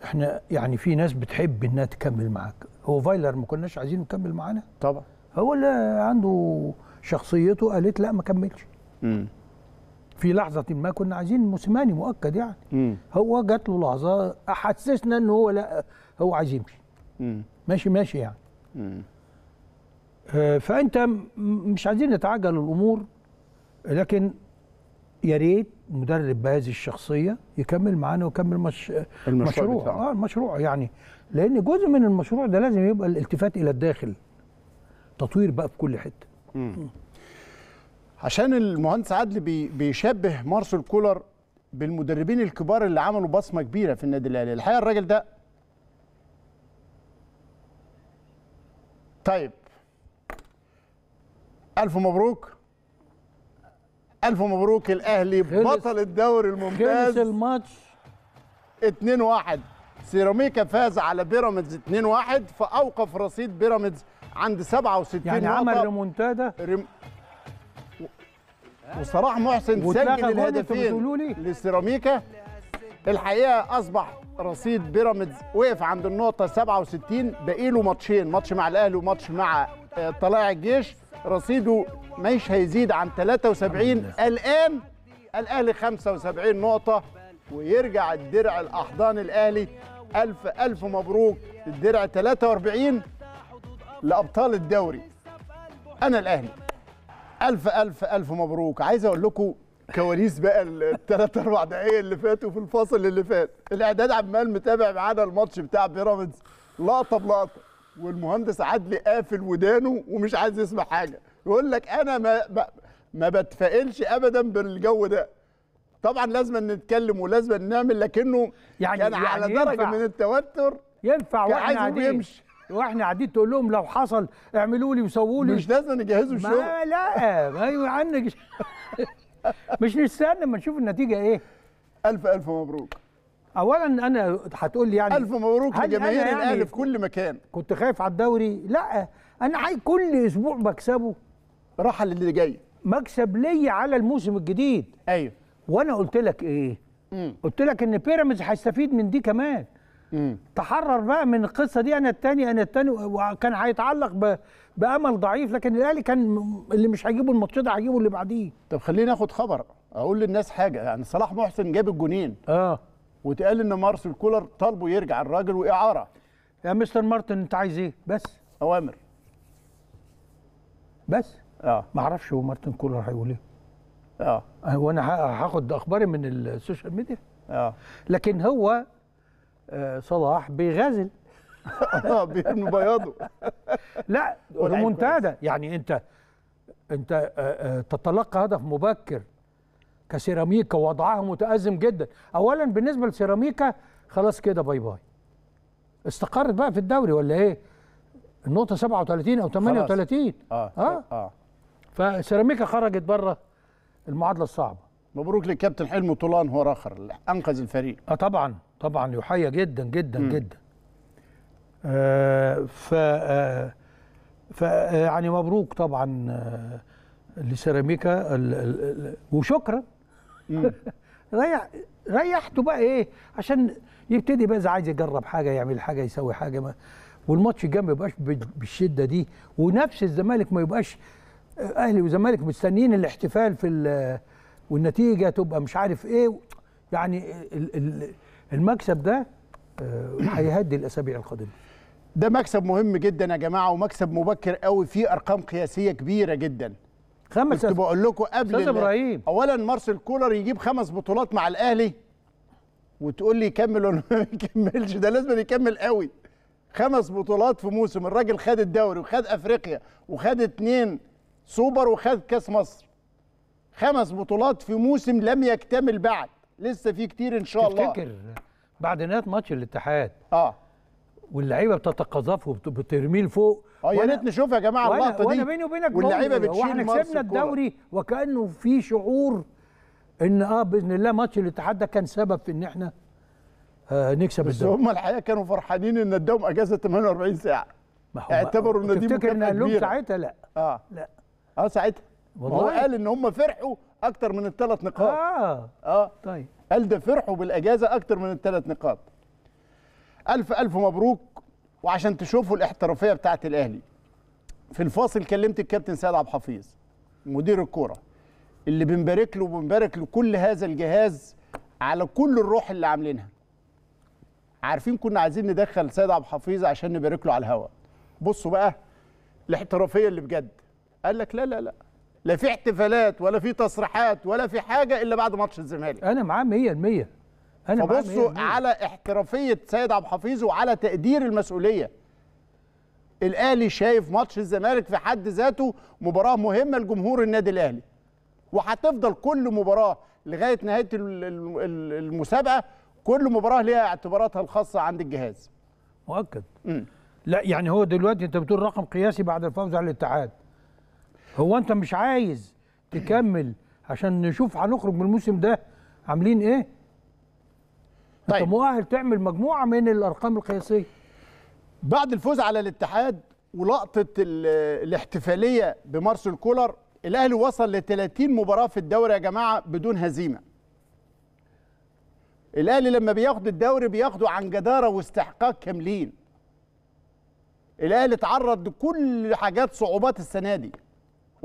احنا يعني في ناس بتحب انها تكمل معاك هو فايلر ما كناش عايزينه يكمل معانا طبعا هو اللي عنده شخصيته قالت لا ما كملش في لحظه ما كنا عايزين موسيماني مؤكد يعني مم. هو جات له لحظه احسسنا ان هو لا هو عايز يمشي ماشي ماشي يعني آه فانت مش عايزين نتعجل الامور لكن يا ريت مدرب بهذه الشخصيه يكمل معانا ويكمل مش المشروع مشروع اه المشروع يعني لان جزء من المشروع ده لازم يبقى الالتفات الى الداخل تطوير بقى في كل حته عشان المهندس عدل بي بيشبه مارسيل كولر بالمدربين الكبار اللي عملوا بصمه كبيره في النادي الاهلي الحقيقه الراجل ده طيب الف مبروك الف مبروك الاهلي بطل الدوري الممتاز خلص الماتش 2 1 سيراميكا فاز على بيراميدز 2 1 فاوقف رصيد بيراميدز عند 67 يعني نقطه عمل ريمونتادا ريم... وصلاح محسن سجل الهدفين لسيراميكا الحقيقه اصبح رصيد بيراميدز وقف عند النقطه 67 باقي له ماتشين ماتش مع الاهلي وماتش مع آه، طلائع الجيش رصيده مش هيزيد عن 73 الان الاهلي 75 نقطه ويرجع الدرع الاحضان الاهلي الف الف مبروك الدرع 43 لابطال الدوري انا الاهلي الف الف الف مبروك عايز اقول لكم كواليس بقى الثلاث اربع دقايق اللي فاتوا في الفاصل اللي فات الاعداد عمال متابع معانا الماتش بتاع بيراميدز لقطه بلقطه والمهندس عدلي قافل ودانه ومش عايز يسمع حاجه يقول لك انا ما ما بتفائلش ابدا بالجو ده طبعا لازم نتكلم ولازم نعمل لكنه يعني كان يعني على درجه من التوتر ينفع واحنا يمشي واحنا قاعدين تقول لهم لو حصل اعملوا لي وسووا لي مش لازم نجهزوا الشغل ما لا ما ايوه عنك مش نستنى اما نشوف النتيجه ايه الف الف مبروك اولا انا هتقول لي يعني الف مبروك لجماهير يعني الاهلي في كل مكان كنت خايف على الدوري لا انا عايز كل اسبوع بكسبه راحه للي جاي مكسب ليا على الموسم الجديد ايوه وانا قلت لك ايه مم. قلت لك ان بيراميدز هيستفيد من دي كمان مم. تحرر بقى من القصه دي انا الثاني انا الثاني وكان هيتعلق بامل ضعيف لكن الاهلي كان اللي مش هيجيبه الماتش ده هيجيبه اللي بعديه طب خلينا ناخد خبر اقول للناس حاجه يعني صلاح محسن جاب الجونين اه واتقال ان مارسيل كولر طالبه يرجع الراجل واعاره يا مستر مارتن انت عايز ايه بس اوامر بس اه ما اعرفش هو مارتن كولر هيقول ايه اه هو انا هاخد اخباري من السوشيال ميديا اه لكن هو آه، صلاح بيغازل اه بيرمي بياضه لا ريمونتادا يعني انت انت آه، آه، تتلقى هدف مبكر كسيراميكا وضعها متأزم جدا اولا بالنسبه لسيراميكا خلاص كده باي باي استقرت بقى في الدوري ولا ايه النقطه 37 او 38 اه اه, آه. فسيراميكا خرجت بره المعادله الصعبه مبروك للكابتن حلمي طولان هو اخر انقذ الفريق اه طبعا طبعا يحيى جدا جدا م. جدا آه ف آه ف آه، يعني مبروك طبعا آه، لسيراميكا ال ال ال وشكرا ريح ريحته بقى ايه عشان يبتدي بقى عايز يجرب حاجه يعمل حاجه يسوي حاجه ما والماتش الجاي ما يبقاش بالشده دي ونفس الزمالك ما يبقاش آه، اهلي وزمالك مستنيين الاحتفال في والنتيجه تبقى مش عارف ايه يعني المكسب ده آه، هيهدي الاسابيع القادمه ده مكسب مهم جدا يا جماعه ومكسب مبكر قوي فيه ارقام قياسيه كبيره جدا خمس كنت بقول لكم قبل ابراهيم اولا مارسيل كولر يجيب خمس بطولات مع الاهلي وتقول لي يكمل ولا ما يكملش ده لازم يكمل قوي خمس بطولات في موسم الراجل خد الدوري وخد افريقيا وخد اتنين سوبر وخد كاس مصر خمس بطولات في موسم لم يكتمل بعد لسه في كتير ان شاء تفتكر الله تفتكر بعد نهايه ماتش الاتحاد اه واللعيبه بتتقاذفه وبترميه لفوق اه يا ريت نشوف يا جماعه اللقطه دي وانا بيني وبينك واللعيبه إيه، بتشيل واحنا كسبنا الدوري وكانه في شعور ان اه باذن الله ماتش الاتحاد ده كان سبب في ان احنا آه نكسب الدوري بس هم الحقيقه كانوا فرحانين ان اداهم اجازه 48 ساعه ما هو اعتبروا ان دي تفتكر ان قال لهم ساعتها لا اه لا اه ساعتها والله هو قال ان هم فرحوا اكتر من الثلاث نقاط اه اه طيب قال ده فرحوا بالاجازه اكتر من الثلاث نقاط الف الف مبروك وعشان تشوفوا الاحترافيه بتاعه الاهلي في الفاصل كلمت الكابتن سيد عبد الحفيظ مدير الكوره اللي بنبارك له وبنبارك لكل هذا الجهاز على كل الروح اللي عاملينها عارفين كنا عايزين ندخل سيد عبد الحفيظ عشان نبارك له على الهواء بصوا بقى الاحترافيه اللي بجد قال لك لا لا لا لا في احتفالات ولا في تصريحات ولا في حاجه الا بعد ماتش الزمالك انا معاه 100% انا فبصوا على احترافيه سيد عبد الحفيظ وعلى تقدير المسؤوليه الاهلي شايف ماتش الزمالك في حد ذاته مباراه مهمه لجمهور النادي الاهلي وهتفضل كل مباراه لغايه نهايه المسابقه كل مباراه ليها اعتباراتها الخاصه عند الجهاز مؤكد م. لا يعني هو دلوقتي انت بتقول رقم قياسي بعد الفوز على الاتحاد هو انت مش عايز تكمل عشان نشوف هنخرج من الموسم ده عاملين ايه طيب. انت مؤهل تعمل مجموعه من الارقام القياسيه بعد الفوز على الاتحاد ولقطه الاحتفاليه بمارسيل كولر الاهلي وصل ل 30 مباراه في الدوري يا جماعه بدون هزيمه الاهلي لما بياخد الدوري بياخده عن جداره واستحقاق كاملين الاهلي اتعرض لكل حاجات صعوبات السنه دي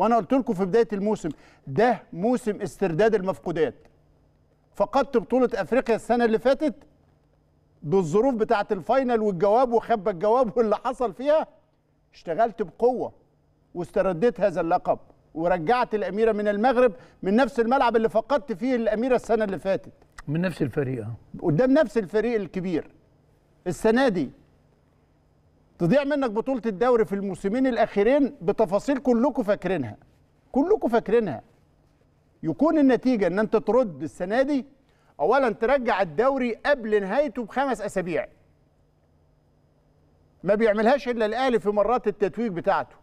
وانا قلت لكم في بدايه الموسم ده موسم استرداد المفقودات فقدت بطوله افريقيا السنه اللي فاتت بالظروف بتاعه الفاينل والجواب وخبى الجواب واللي حصل فيها اشتغلت بقوه واسترديت هذا اللقب ورجعت الاميره من المغرب من نفس الملعب اللي فقدت فيه الاميره السنه اللي فاتت من نفس الفريق آه. قدام نفس الفريق الكبير السنه دي تضيع منك بطوله الدوري في الموسمين الاخيرين بتفاصيل كلكم فاكرينها كلكم فاكرينها يكون النتيجه ان انت ترد السنه دي اولا ترجع الدوري قبل نهايته بخمس اسابيع ما بيعملهاش الا الاهلي في مرات التتويج بتاعته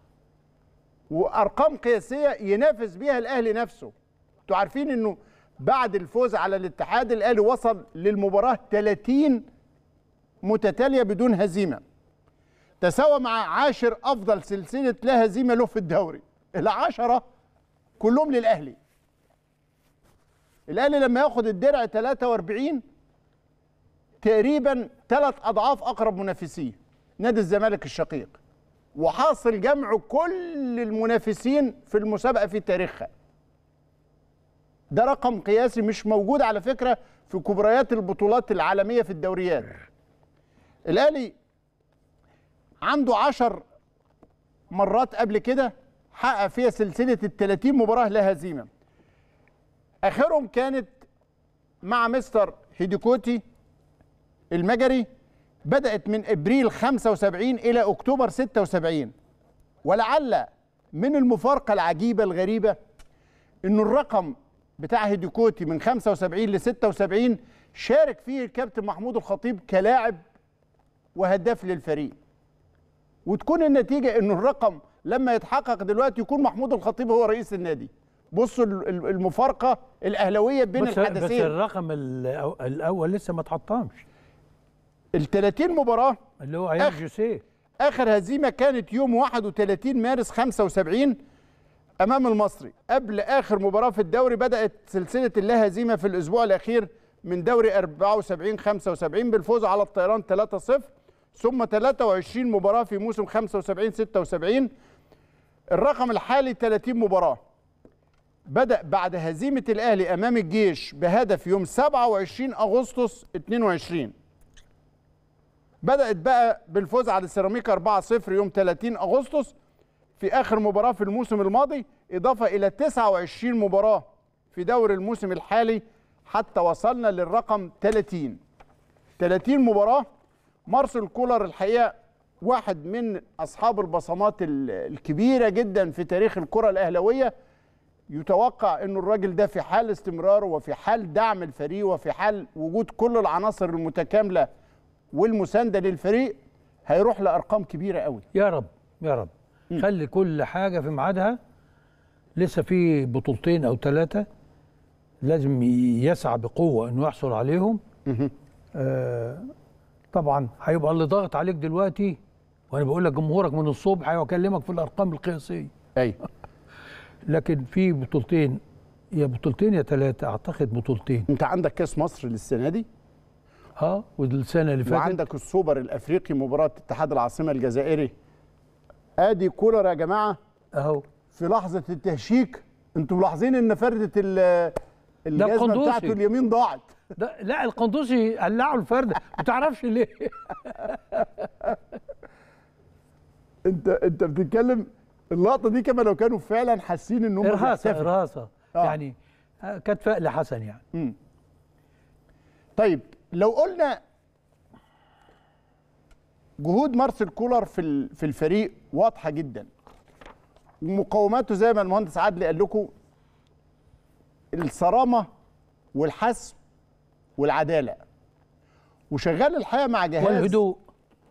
وارقام قياسيه ينافس بيها الاهلي نفسه انتوا عارفين انه بعد الفوز على الاتحاد الاهلي وصل للمباراه 30 متتاليه بدون هزيمه تساوى مع عاشر افضل سلسله لا هزيمه له في الدوري العشره كلهم للاهلي الاهلي لما ياخد الدرع 43 تقريبا ثلاث اضعاف اقرب منافسيه نادي الزمالك الشقيق وحاصل جمع كل المنافسين في المسابقه في تاريخها ده رقم قياسي مش موجود على فكره في كبريات البطولات العالميه في الدوريات الاهلي عنده 10 مرات قبل كده حقق فيها سلسله ال 30 مباراه لا هزيمه. اخرهم كانت مع مستر هيديكوتي المجري بدات من ابريل 75 الى اكتوبر 76 ولعل من المفارقه العجيبه الغريبه أن الرقم بتاع هيديكوتي من 75 ل 76 شارك فيه الكابتن محمود الخطيب كلاعب وهداف للفريق وتكون النتيجه أن الرقم لما يتحقق دلوقتي يكون محمود الخطيب هو رئيس النادي بصوا المفارقه الاهلاويه بين بس الحدثين بس الرقم الاول لسه ما اتحطمش ال 30 مباراه اللي هو ايام آخر, اخر هزيمه كانت يوم 31 مارس 75 امام المصري قبل اخر مباراه في الدوري بدات سلسله اللا هزيمه في الاسبوع الاخير من دوري 74 75 بالفوز على الطيران 3-0 ثم 23 مباراه في موسم 75 76 الرقم الحالي 30 مباراه بدأ بعد هزيمة الأهلي أمام الجيش بهدف يوم 27 أغسطس 22 بدأت بقى بالفوز على السيراميكا 4-0 يوم 30 أغسطس في آخر مباراة في الموسم الماضي إضافة إلى 29 مباراة في دور الموسم الحالي حتى وصلنا للرقم 30 30 مباراة مارسيل كولر الحقيقه واحد من اصحاب البصمات الكبيره جدا في تاريخ الكره الاهلاويه يتوقع ان الراجل ده في حال استمراره وفي حال دعم الفريق وفي حال وجود كل العناصر المتكامله والمسانده للفريق هيروح لارقام كبيره قوي يا رب يا رب م. خلي كل حاجه في ميعادها لسه في بطولتين او ثلاثه لازم يسعى بقوه انه يحصل عليهم طبعا هيبقى اللي ضاغط عليك دلوقتي وانا بقول لك جمهورك من الصبح هيكلمك في الارقام القياسيه ايوه لكن في بطولتين يا بطولتين يا ثلاثه اعتقد بطولتين انت عندك كاس مصر للسنه دي اه والسنه اللي فاتت وعندك السوبر الافريقي مباراه اتحاد العاصمه الجزائري ادي كولر يا جماعه اهو في لحظه التهشيك انتوا ملاحظين ان فرده الجزمه بتاعته اليمين ضاعت ده لا القندوسي قلعه الفرد ما تعرفش ليه انت انت بتتكلم اللقطه دي كما لو كانوا فعلا حاسين ان هم ارهاصه ارهاصه آه. يعني آه، كانت فقل حسن يعني مم. طيب لو قلنا جهود مارسيل كولر في في الفريق واضحه جدا ومقوماته زي ما المهندس عدلي قال لكم الصرامه والحسم والعداله وشغال الحقيقه مع جهاز والهدوء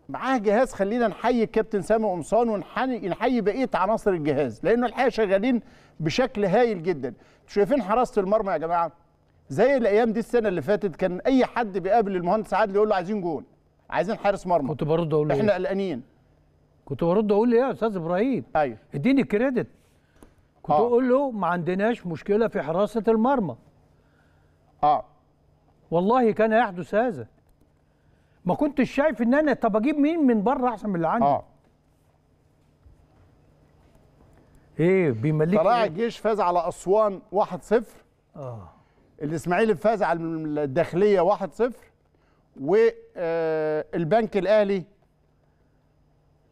معاه جهاز خلينا نحيي الكابتن سامي قمصان ونحيي بقيه عناصر الجهاز لانه الحقيقه شغالين بشكل هايل جدا شايفين حراسه المرمى يا جماعه زي الايام دي السنه اللي فاتت كان اي حد بيقابل المهندس عادل يقول له عايزين جون عايزين حارس مرمى كنت برد اقول احنا إيه؟ قلقانين كنت برد اقول له إيه يا استاذ ابراهيم ايوه اديني كريدت كنت آه. اقول له ما عندناش مشكله في حراسه المرمى اه والله كان يحدث هذا ما كنتش شايف ان انا طب اجيب مين من بره احسن من اللي عندي اه ايه بيملك طلائع إيه؟ الجيش فاز على اسوان 1-0 اه الاسماعيلي فاز على الداخليه 1-0 والبنك الاهلي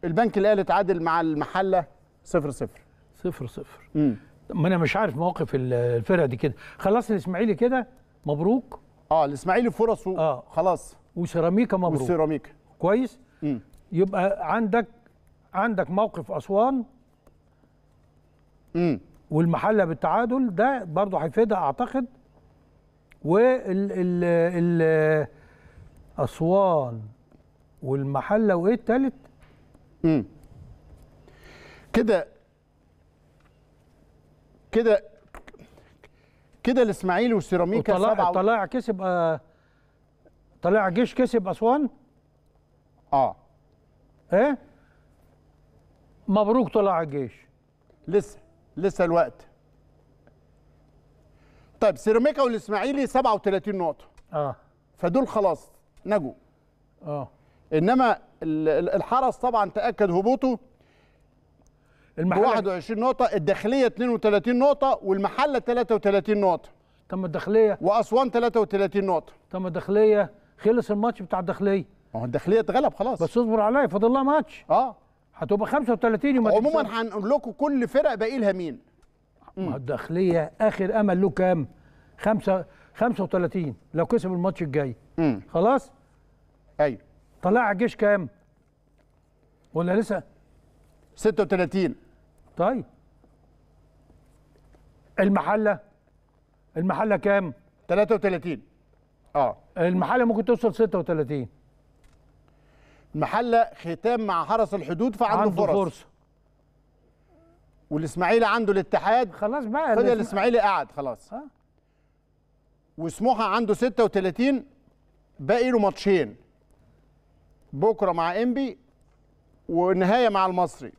البنك الاهلي تعادل مع المحله 0 0 0 0 ما انا مش عارف مواقف الفرقه دي كده خلاص الاسماعيلي كده مبروك اه الاسماعيلي فرصه آه. خلاص وسيراميكا مبروك وسيراميكا كويس مم. يبقى عندك عندك موقف اسوان امم والمحله بالتعادل ده برضه هيفيدها اعتقد وال ال ال اسوان والمحله وايه التالت؟ امم كده كده كده الاسماعيلي والسيراميكا طلع سبعة طلائع كسب آه طلائع جيش كسب اسوان اه ايه مبروك طلائع الجيش لسه لسه الوقت طيب سيراميكا والاسماعيلي 37 نقطه اه فدول خلاص نجوا اه انما الحرس طبعا تاكد هبوطه المحله 21 نقطه الداخليه 32 نقطه والمحله 33 نقطه طب ما الداخليه واسوان 33 نقطه طب ما الداخليه خلص الماتش بتاع الداخليه ما هو الداخليه اتغلب خلاص بس اصبر عليا فاضل لها ماتش اه هتبقى 35 يوم عموما هنقول لكم كل فرق باقي لها مين ما الداخليه اخر امل له كام؟ 5 35 لو كسب الماتش الجاي مم. خلاص؟ ايوه طلع الجيش كام؟ ولا لسه؟ 36 طيب المحله المحله كام 33 اه المحله ممكن توصل 36 المحله ختام مع حرس الحدود فعنده عنده فرص, فرصه والاسماعيلي عنده الاتحاد خلاص بقى فضل الاسماعيلي قعد خلاص آه. وسموحه عنده 36 باقي له ماتشين بكره مع انبي ونهايه مع المصري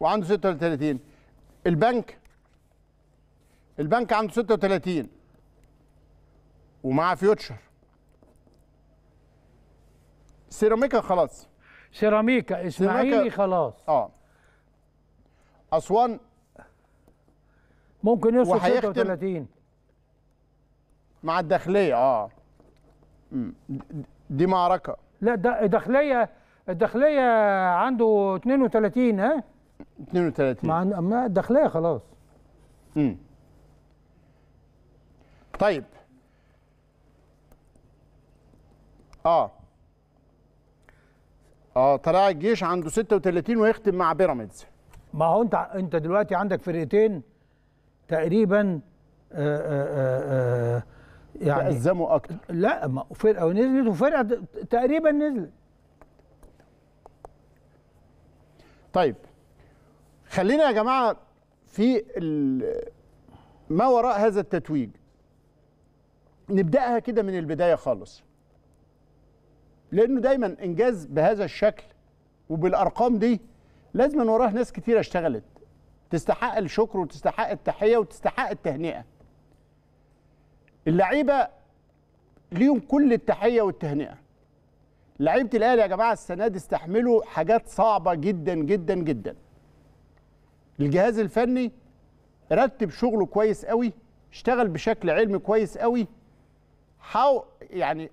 وعنده 36 البنك البنك عنده 36 ومعاه فيوتشر سيراميكا خلاص سيراميكا اسماعيلي خلاص اه اسوان ممكن يوصل 36 مع الداخليه اه دي معركه لا ده الداخليه الداخليه عنده 32 ها 32 مع ما الداخليه خلاص امم طيب اه اه طلع الجيش عنده 36 ويختم مع بيراميدز ما هو انت انت دلوقتي عندك فرقتين تقريبا آآ آه، آآ آه، آه، يعني تأزموا اكتر لا ما فرقه ونزلت وفرقه تقريبا نزلت طيب خلينا يا جماعه في ما وراء هذا التتويج نبداها كده من البدايه خالص لانه دايما انجاز بهذا الشكل وبالارقام دي لازم وراه ناس كتير اشتغلت تستحق الشكر وتستحق التحيه وتستحق التهنئه اللعيبه ليهم كل التحيه والتهنئه لعيبه الاهلي يا جماعه السنه دي استحملوا حاجات صعبه جدا جدا جدا الجهاز الفني رتب شغله كويس قوي اشتغل بشكل علمي كويس قوي حو يعني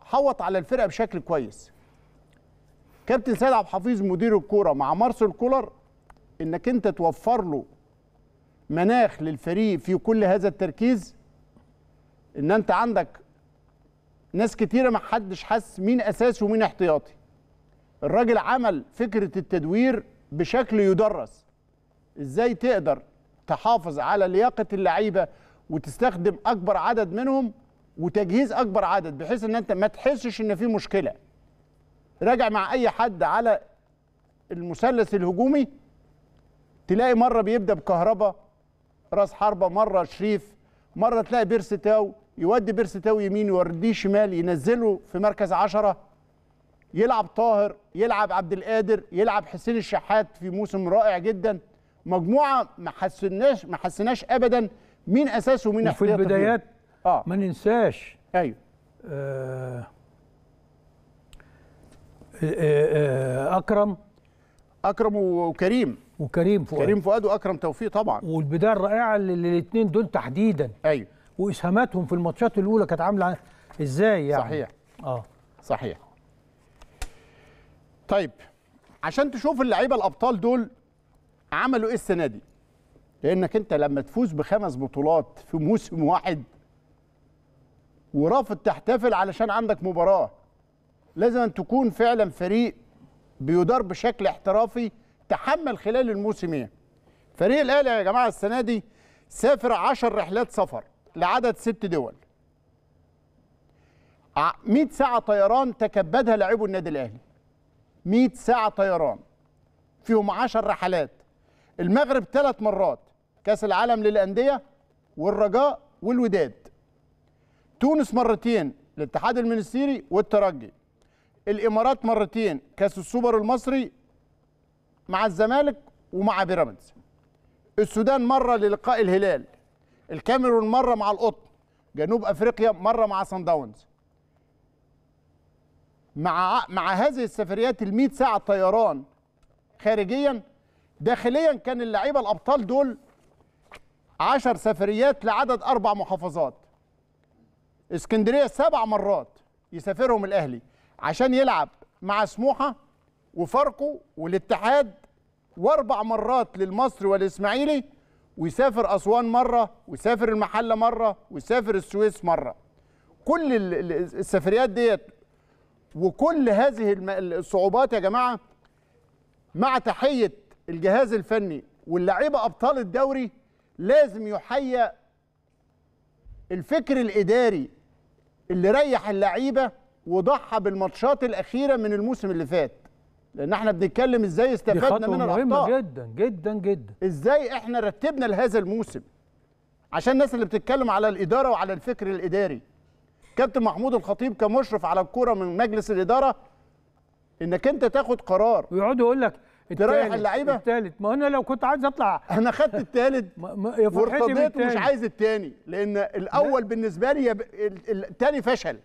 حوط على الفرقه بشكل كويس كابتن سيد عبد الحفيظ مدير الكوره مع مارسل كولر انك انت توفر له مناخ للفريق في كل هذا التركيز ان انت عندك ناس كتيره ما حدش حس مين اساسي ومين احتياطي الراجل عمل فكره التدوير بشكل يدرس ازاي تقدر تحافظ على لياقه اللعيبه وتستخدم اكبر عدد منهم وتجهيز اكبر عدد بحيث ان انت ما تحسش ان في مشكله راجع مع اي حد على المثلث الهجومي تلاقي مره بيبدا بكهربا راس حربه مره شريف مره تلاقي بيرستاو يودي بيرستاو يمين يورديه شمال ينزله في مركز عشرة يلعب طاهر يلعب عبد القادر يلعب حسين الشحات في موسم رائع جدا مجموعه ما حسناش ما حسناش ابدا مين اساسه ومين وفي البدايات اه ما ننساش ايوه آه،, آه،, آه اكرم اكرم وكريم وكريم فؤاد كريم فؤاد واكرم توفيق طبعا والبدايه الرائعه للاثنين دول تحديدا ايوه واسهاماتهم في الماتشات الاولى كانت عامله ازاي يعني صحيح اه صحيح طيب عشان تشوف اللعيبه الابطال دول عملوا ايه السنه دي لانك انت لما تفوز بخمس بطولات في موسم واحد ورافض تحتفل علشان عندك مباراه لازم أن تكون فعلا فريق بيدار بشكل احترافي تحمل خلال الموسمين فريق الاهلي يا جماعه السنه دي سافر 10 رحلات سفر لعدد ست دول 100 ساعه طيران تكبدها لاعبو النادي الاهلي 100 ساعه طيران فيهم 10 رحلات المغرب ثلاث مرات كاس العالم للانديه والرجاء والوداد تونس مرتين الاتحاد المنستيري والترجي الامارات مرتين كاس السوبر المصري مع الزمالك ومع بيراميدز السودان مره للقاء الهلال الكاميرون مره مع القطن جنوب افريقيا مره مع سان داونز مع مع هذه السفريات ال 100 ساعه طيران خارجيا داخليا كان اللعيبه الابطال دول 10 سفريات لعدد اربع محافظات اسكندريه سبع مرات يسافرهم الاهلي عشان يلعب مع سموحه وفاركو والاتحاد واربع مرات للمصري والاسماعيلي ويسافر اسوان مره ويسافر المحله مره ويسافر السويس مره كل السفريات ديت وكل هذه الصعوبات يا جماعه مع تحيه الجهاز الفني واللعيبه ابطال الدوري لازم يحيى الفكر الاداري اللي ريح اللعيبه وضحى بالماتشات الاخيره من الموسم اللي فات لان احنا بنتكلم ازاي استفدنا من الاخطاء مهمه جدا جدا جدا ازاي احنا رتبنا لهذا الموسم عشان الناس اللي بتتكلم على الاداره وعلى الفكر الاداري كابتن محمود الخطيب كمشرف على الكوره من مجلس الاداره انك انت تاخد قرار ويقعدوا يقول لك انت رايح اللعيبه الثالث ما انا لو كنت عايز اطلع انا خدت الثالث وارتضيت ومش عايز الثاني لان الاول لا. بالنسبه لي يب... الثاني فشل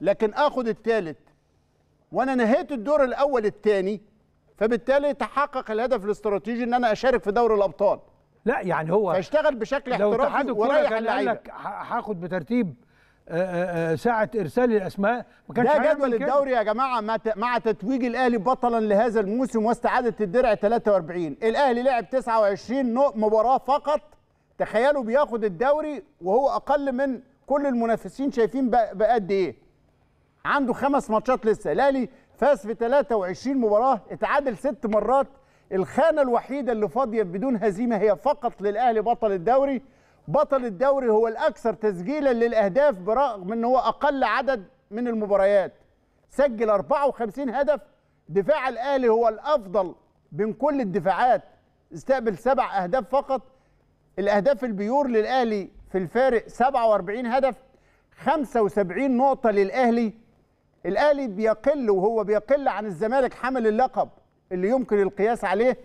لكن اخد الثالث وانا نهيت الدور الاول الثاني فبالتالي تحقق الهدف الاستراتيجي ان انا اشارك في دوري الابطال لا يعني هو فاشتغل بشكل احترافي ورايح اللعيبه لو اتحاد الكوره قال لك هاخد بترتيب آه، آه، آه، ساعه ارسال الاسماء ما كانش ده جدول الدوري يا جماعه مع تتويج الاهلي بطلا لهذا الموسم واستعاده الدرع 43 الاهلي لعب 29 مباراه فقط تخيلوا بياخد الدوري وهو اقل من كل المنافسين شايفين بقد ايه عنده خمس ماتشات لسه الاهلي فاز في 23 مباراه اتعادل ست مرات الخانه الوحيده اللي فاضيه بدون هزيمه هي فقط للاهلي بطل الدوري بطل الدوري هو الأكثر تسجيلا للأهداف برغم أنه هو أقل عدد من المباريات سجل 54 هدف دفاع الأهلي هو الأفضل بين كل الدفاعات استقبل سبع أهداف فقط الأهداف البيور للأهلي في الفارق 47 هدف 75 نقطة للأهلي الأهلي بيقل وهو بيقل عن الزمالك حمل اللقب اللي يمكن القياس عليه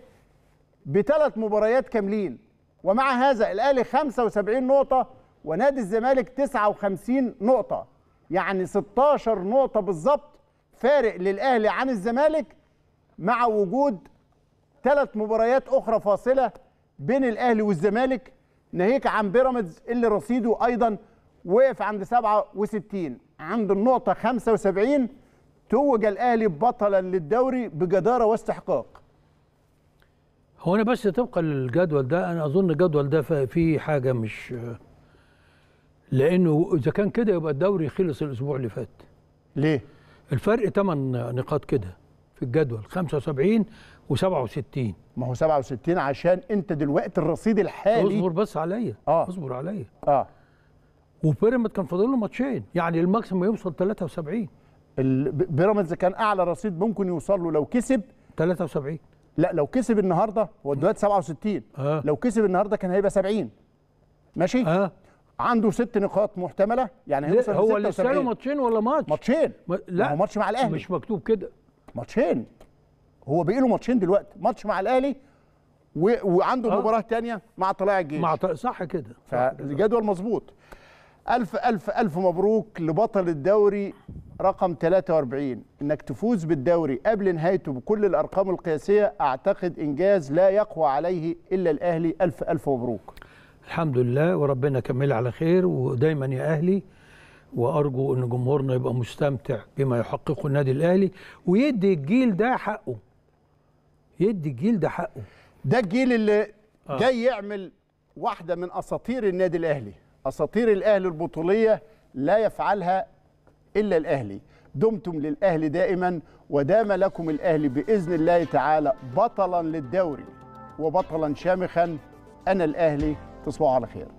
بثلاث مباريات كاملين ومع هذا الاهلي 75 نقطه ونادي الزمالك 59 نقطه يعني 16 نقطه بالظبط فارق للاهلي عن الزمالك مع وجود ثلاث مباريات اخرى فاصله بين الاهلي والزمالك ناهيك عن بيراميدز اللي رصيده ايضا وقف عند 67 عند النقطه 75 توج الاهلي بطلا للدوري بجداره واستحقاق هو انا بس طبقا للجدول ده انا اظن الجدول ده في حاجه مش لانه اذا كان كده يبقى الدوري خلص الاسبوع اللي فات ليه الفرق 8 نقاط كده في الجدول 75 و67 ما هو 67 عشان انت دلوقتي الرصيد الحالي اصبر بس عليا اه اصبر عليا اه وبيراميدز كان فاضل له ماتشين يعني ما يوصل 73 بيراميدز كان اعلى رصيد ممكن يوصل له لو كسب 73 لا لو كسب النهارده هو دلوقتي 67 آه. لو كسب النهارده كان هيبقى 70 ماشي آه. عنده ست نقاط محتمله يعني هيوصل هو لسه له ماتشين ولا ماتش ماتشين ما لا هو ماتش مع الاهلي مش مكتوب كده ماتشين هو باقي له ماتشين دلوقتي ماتش مع الاهلي و... وعنده آه. مباراه ثانيه مع طلائع الجيش مع ط... صح كده فالجدول مظبوط ألف ألف ألف مبروك لبطل الدوري رقم 43 إنك تفوز بالدوري قبل نهايته بكل الأرقام القياسية أعتقد إنجاز لا يقوى عليه إلا الأهلي ألف ألف مبروك الحمد لله وربنا كمل على خير ودايما يا أهلي وأرجو أن جمهورنا يبقى مستمتع بما يحققه النادي الأهلي ويدي الجيل ده حقه يدي الجيل ده حقه ده الجيل اللي آه. جاي يعمل واحدة من أساطير النادي الأهلي اساطير الاهلي البطوليه لا يفعلها الا الاهلي دمتم للاهلي دائما ودام لكم الاهلي باذن الله تعالى بطلا للدوري وبطلا شامخا انا الاهلي تصبحوا على خير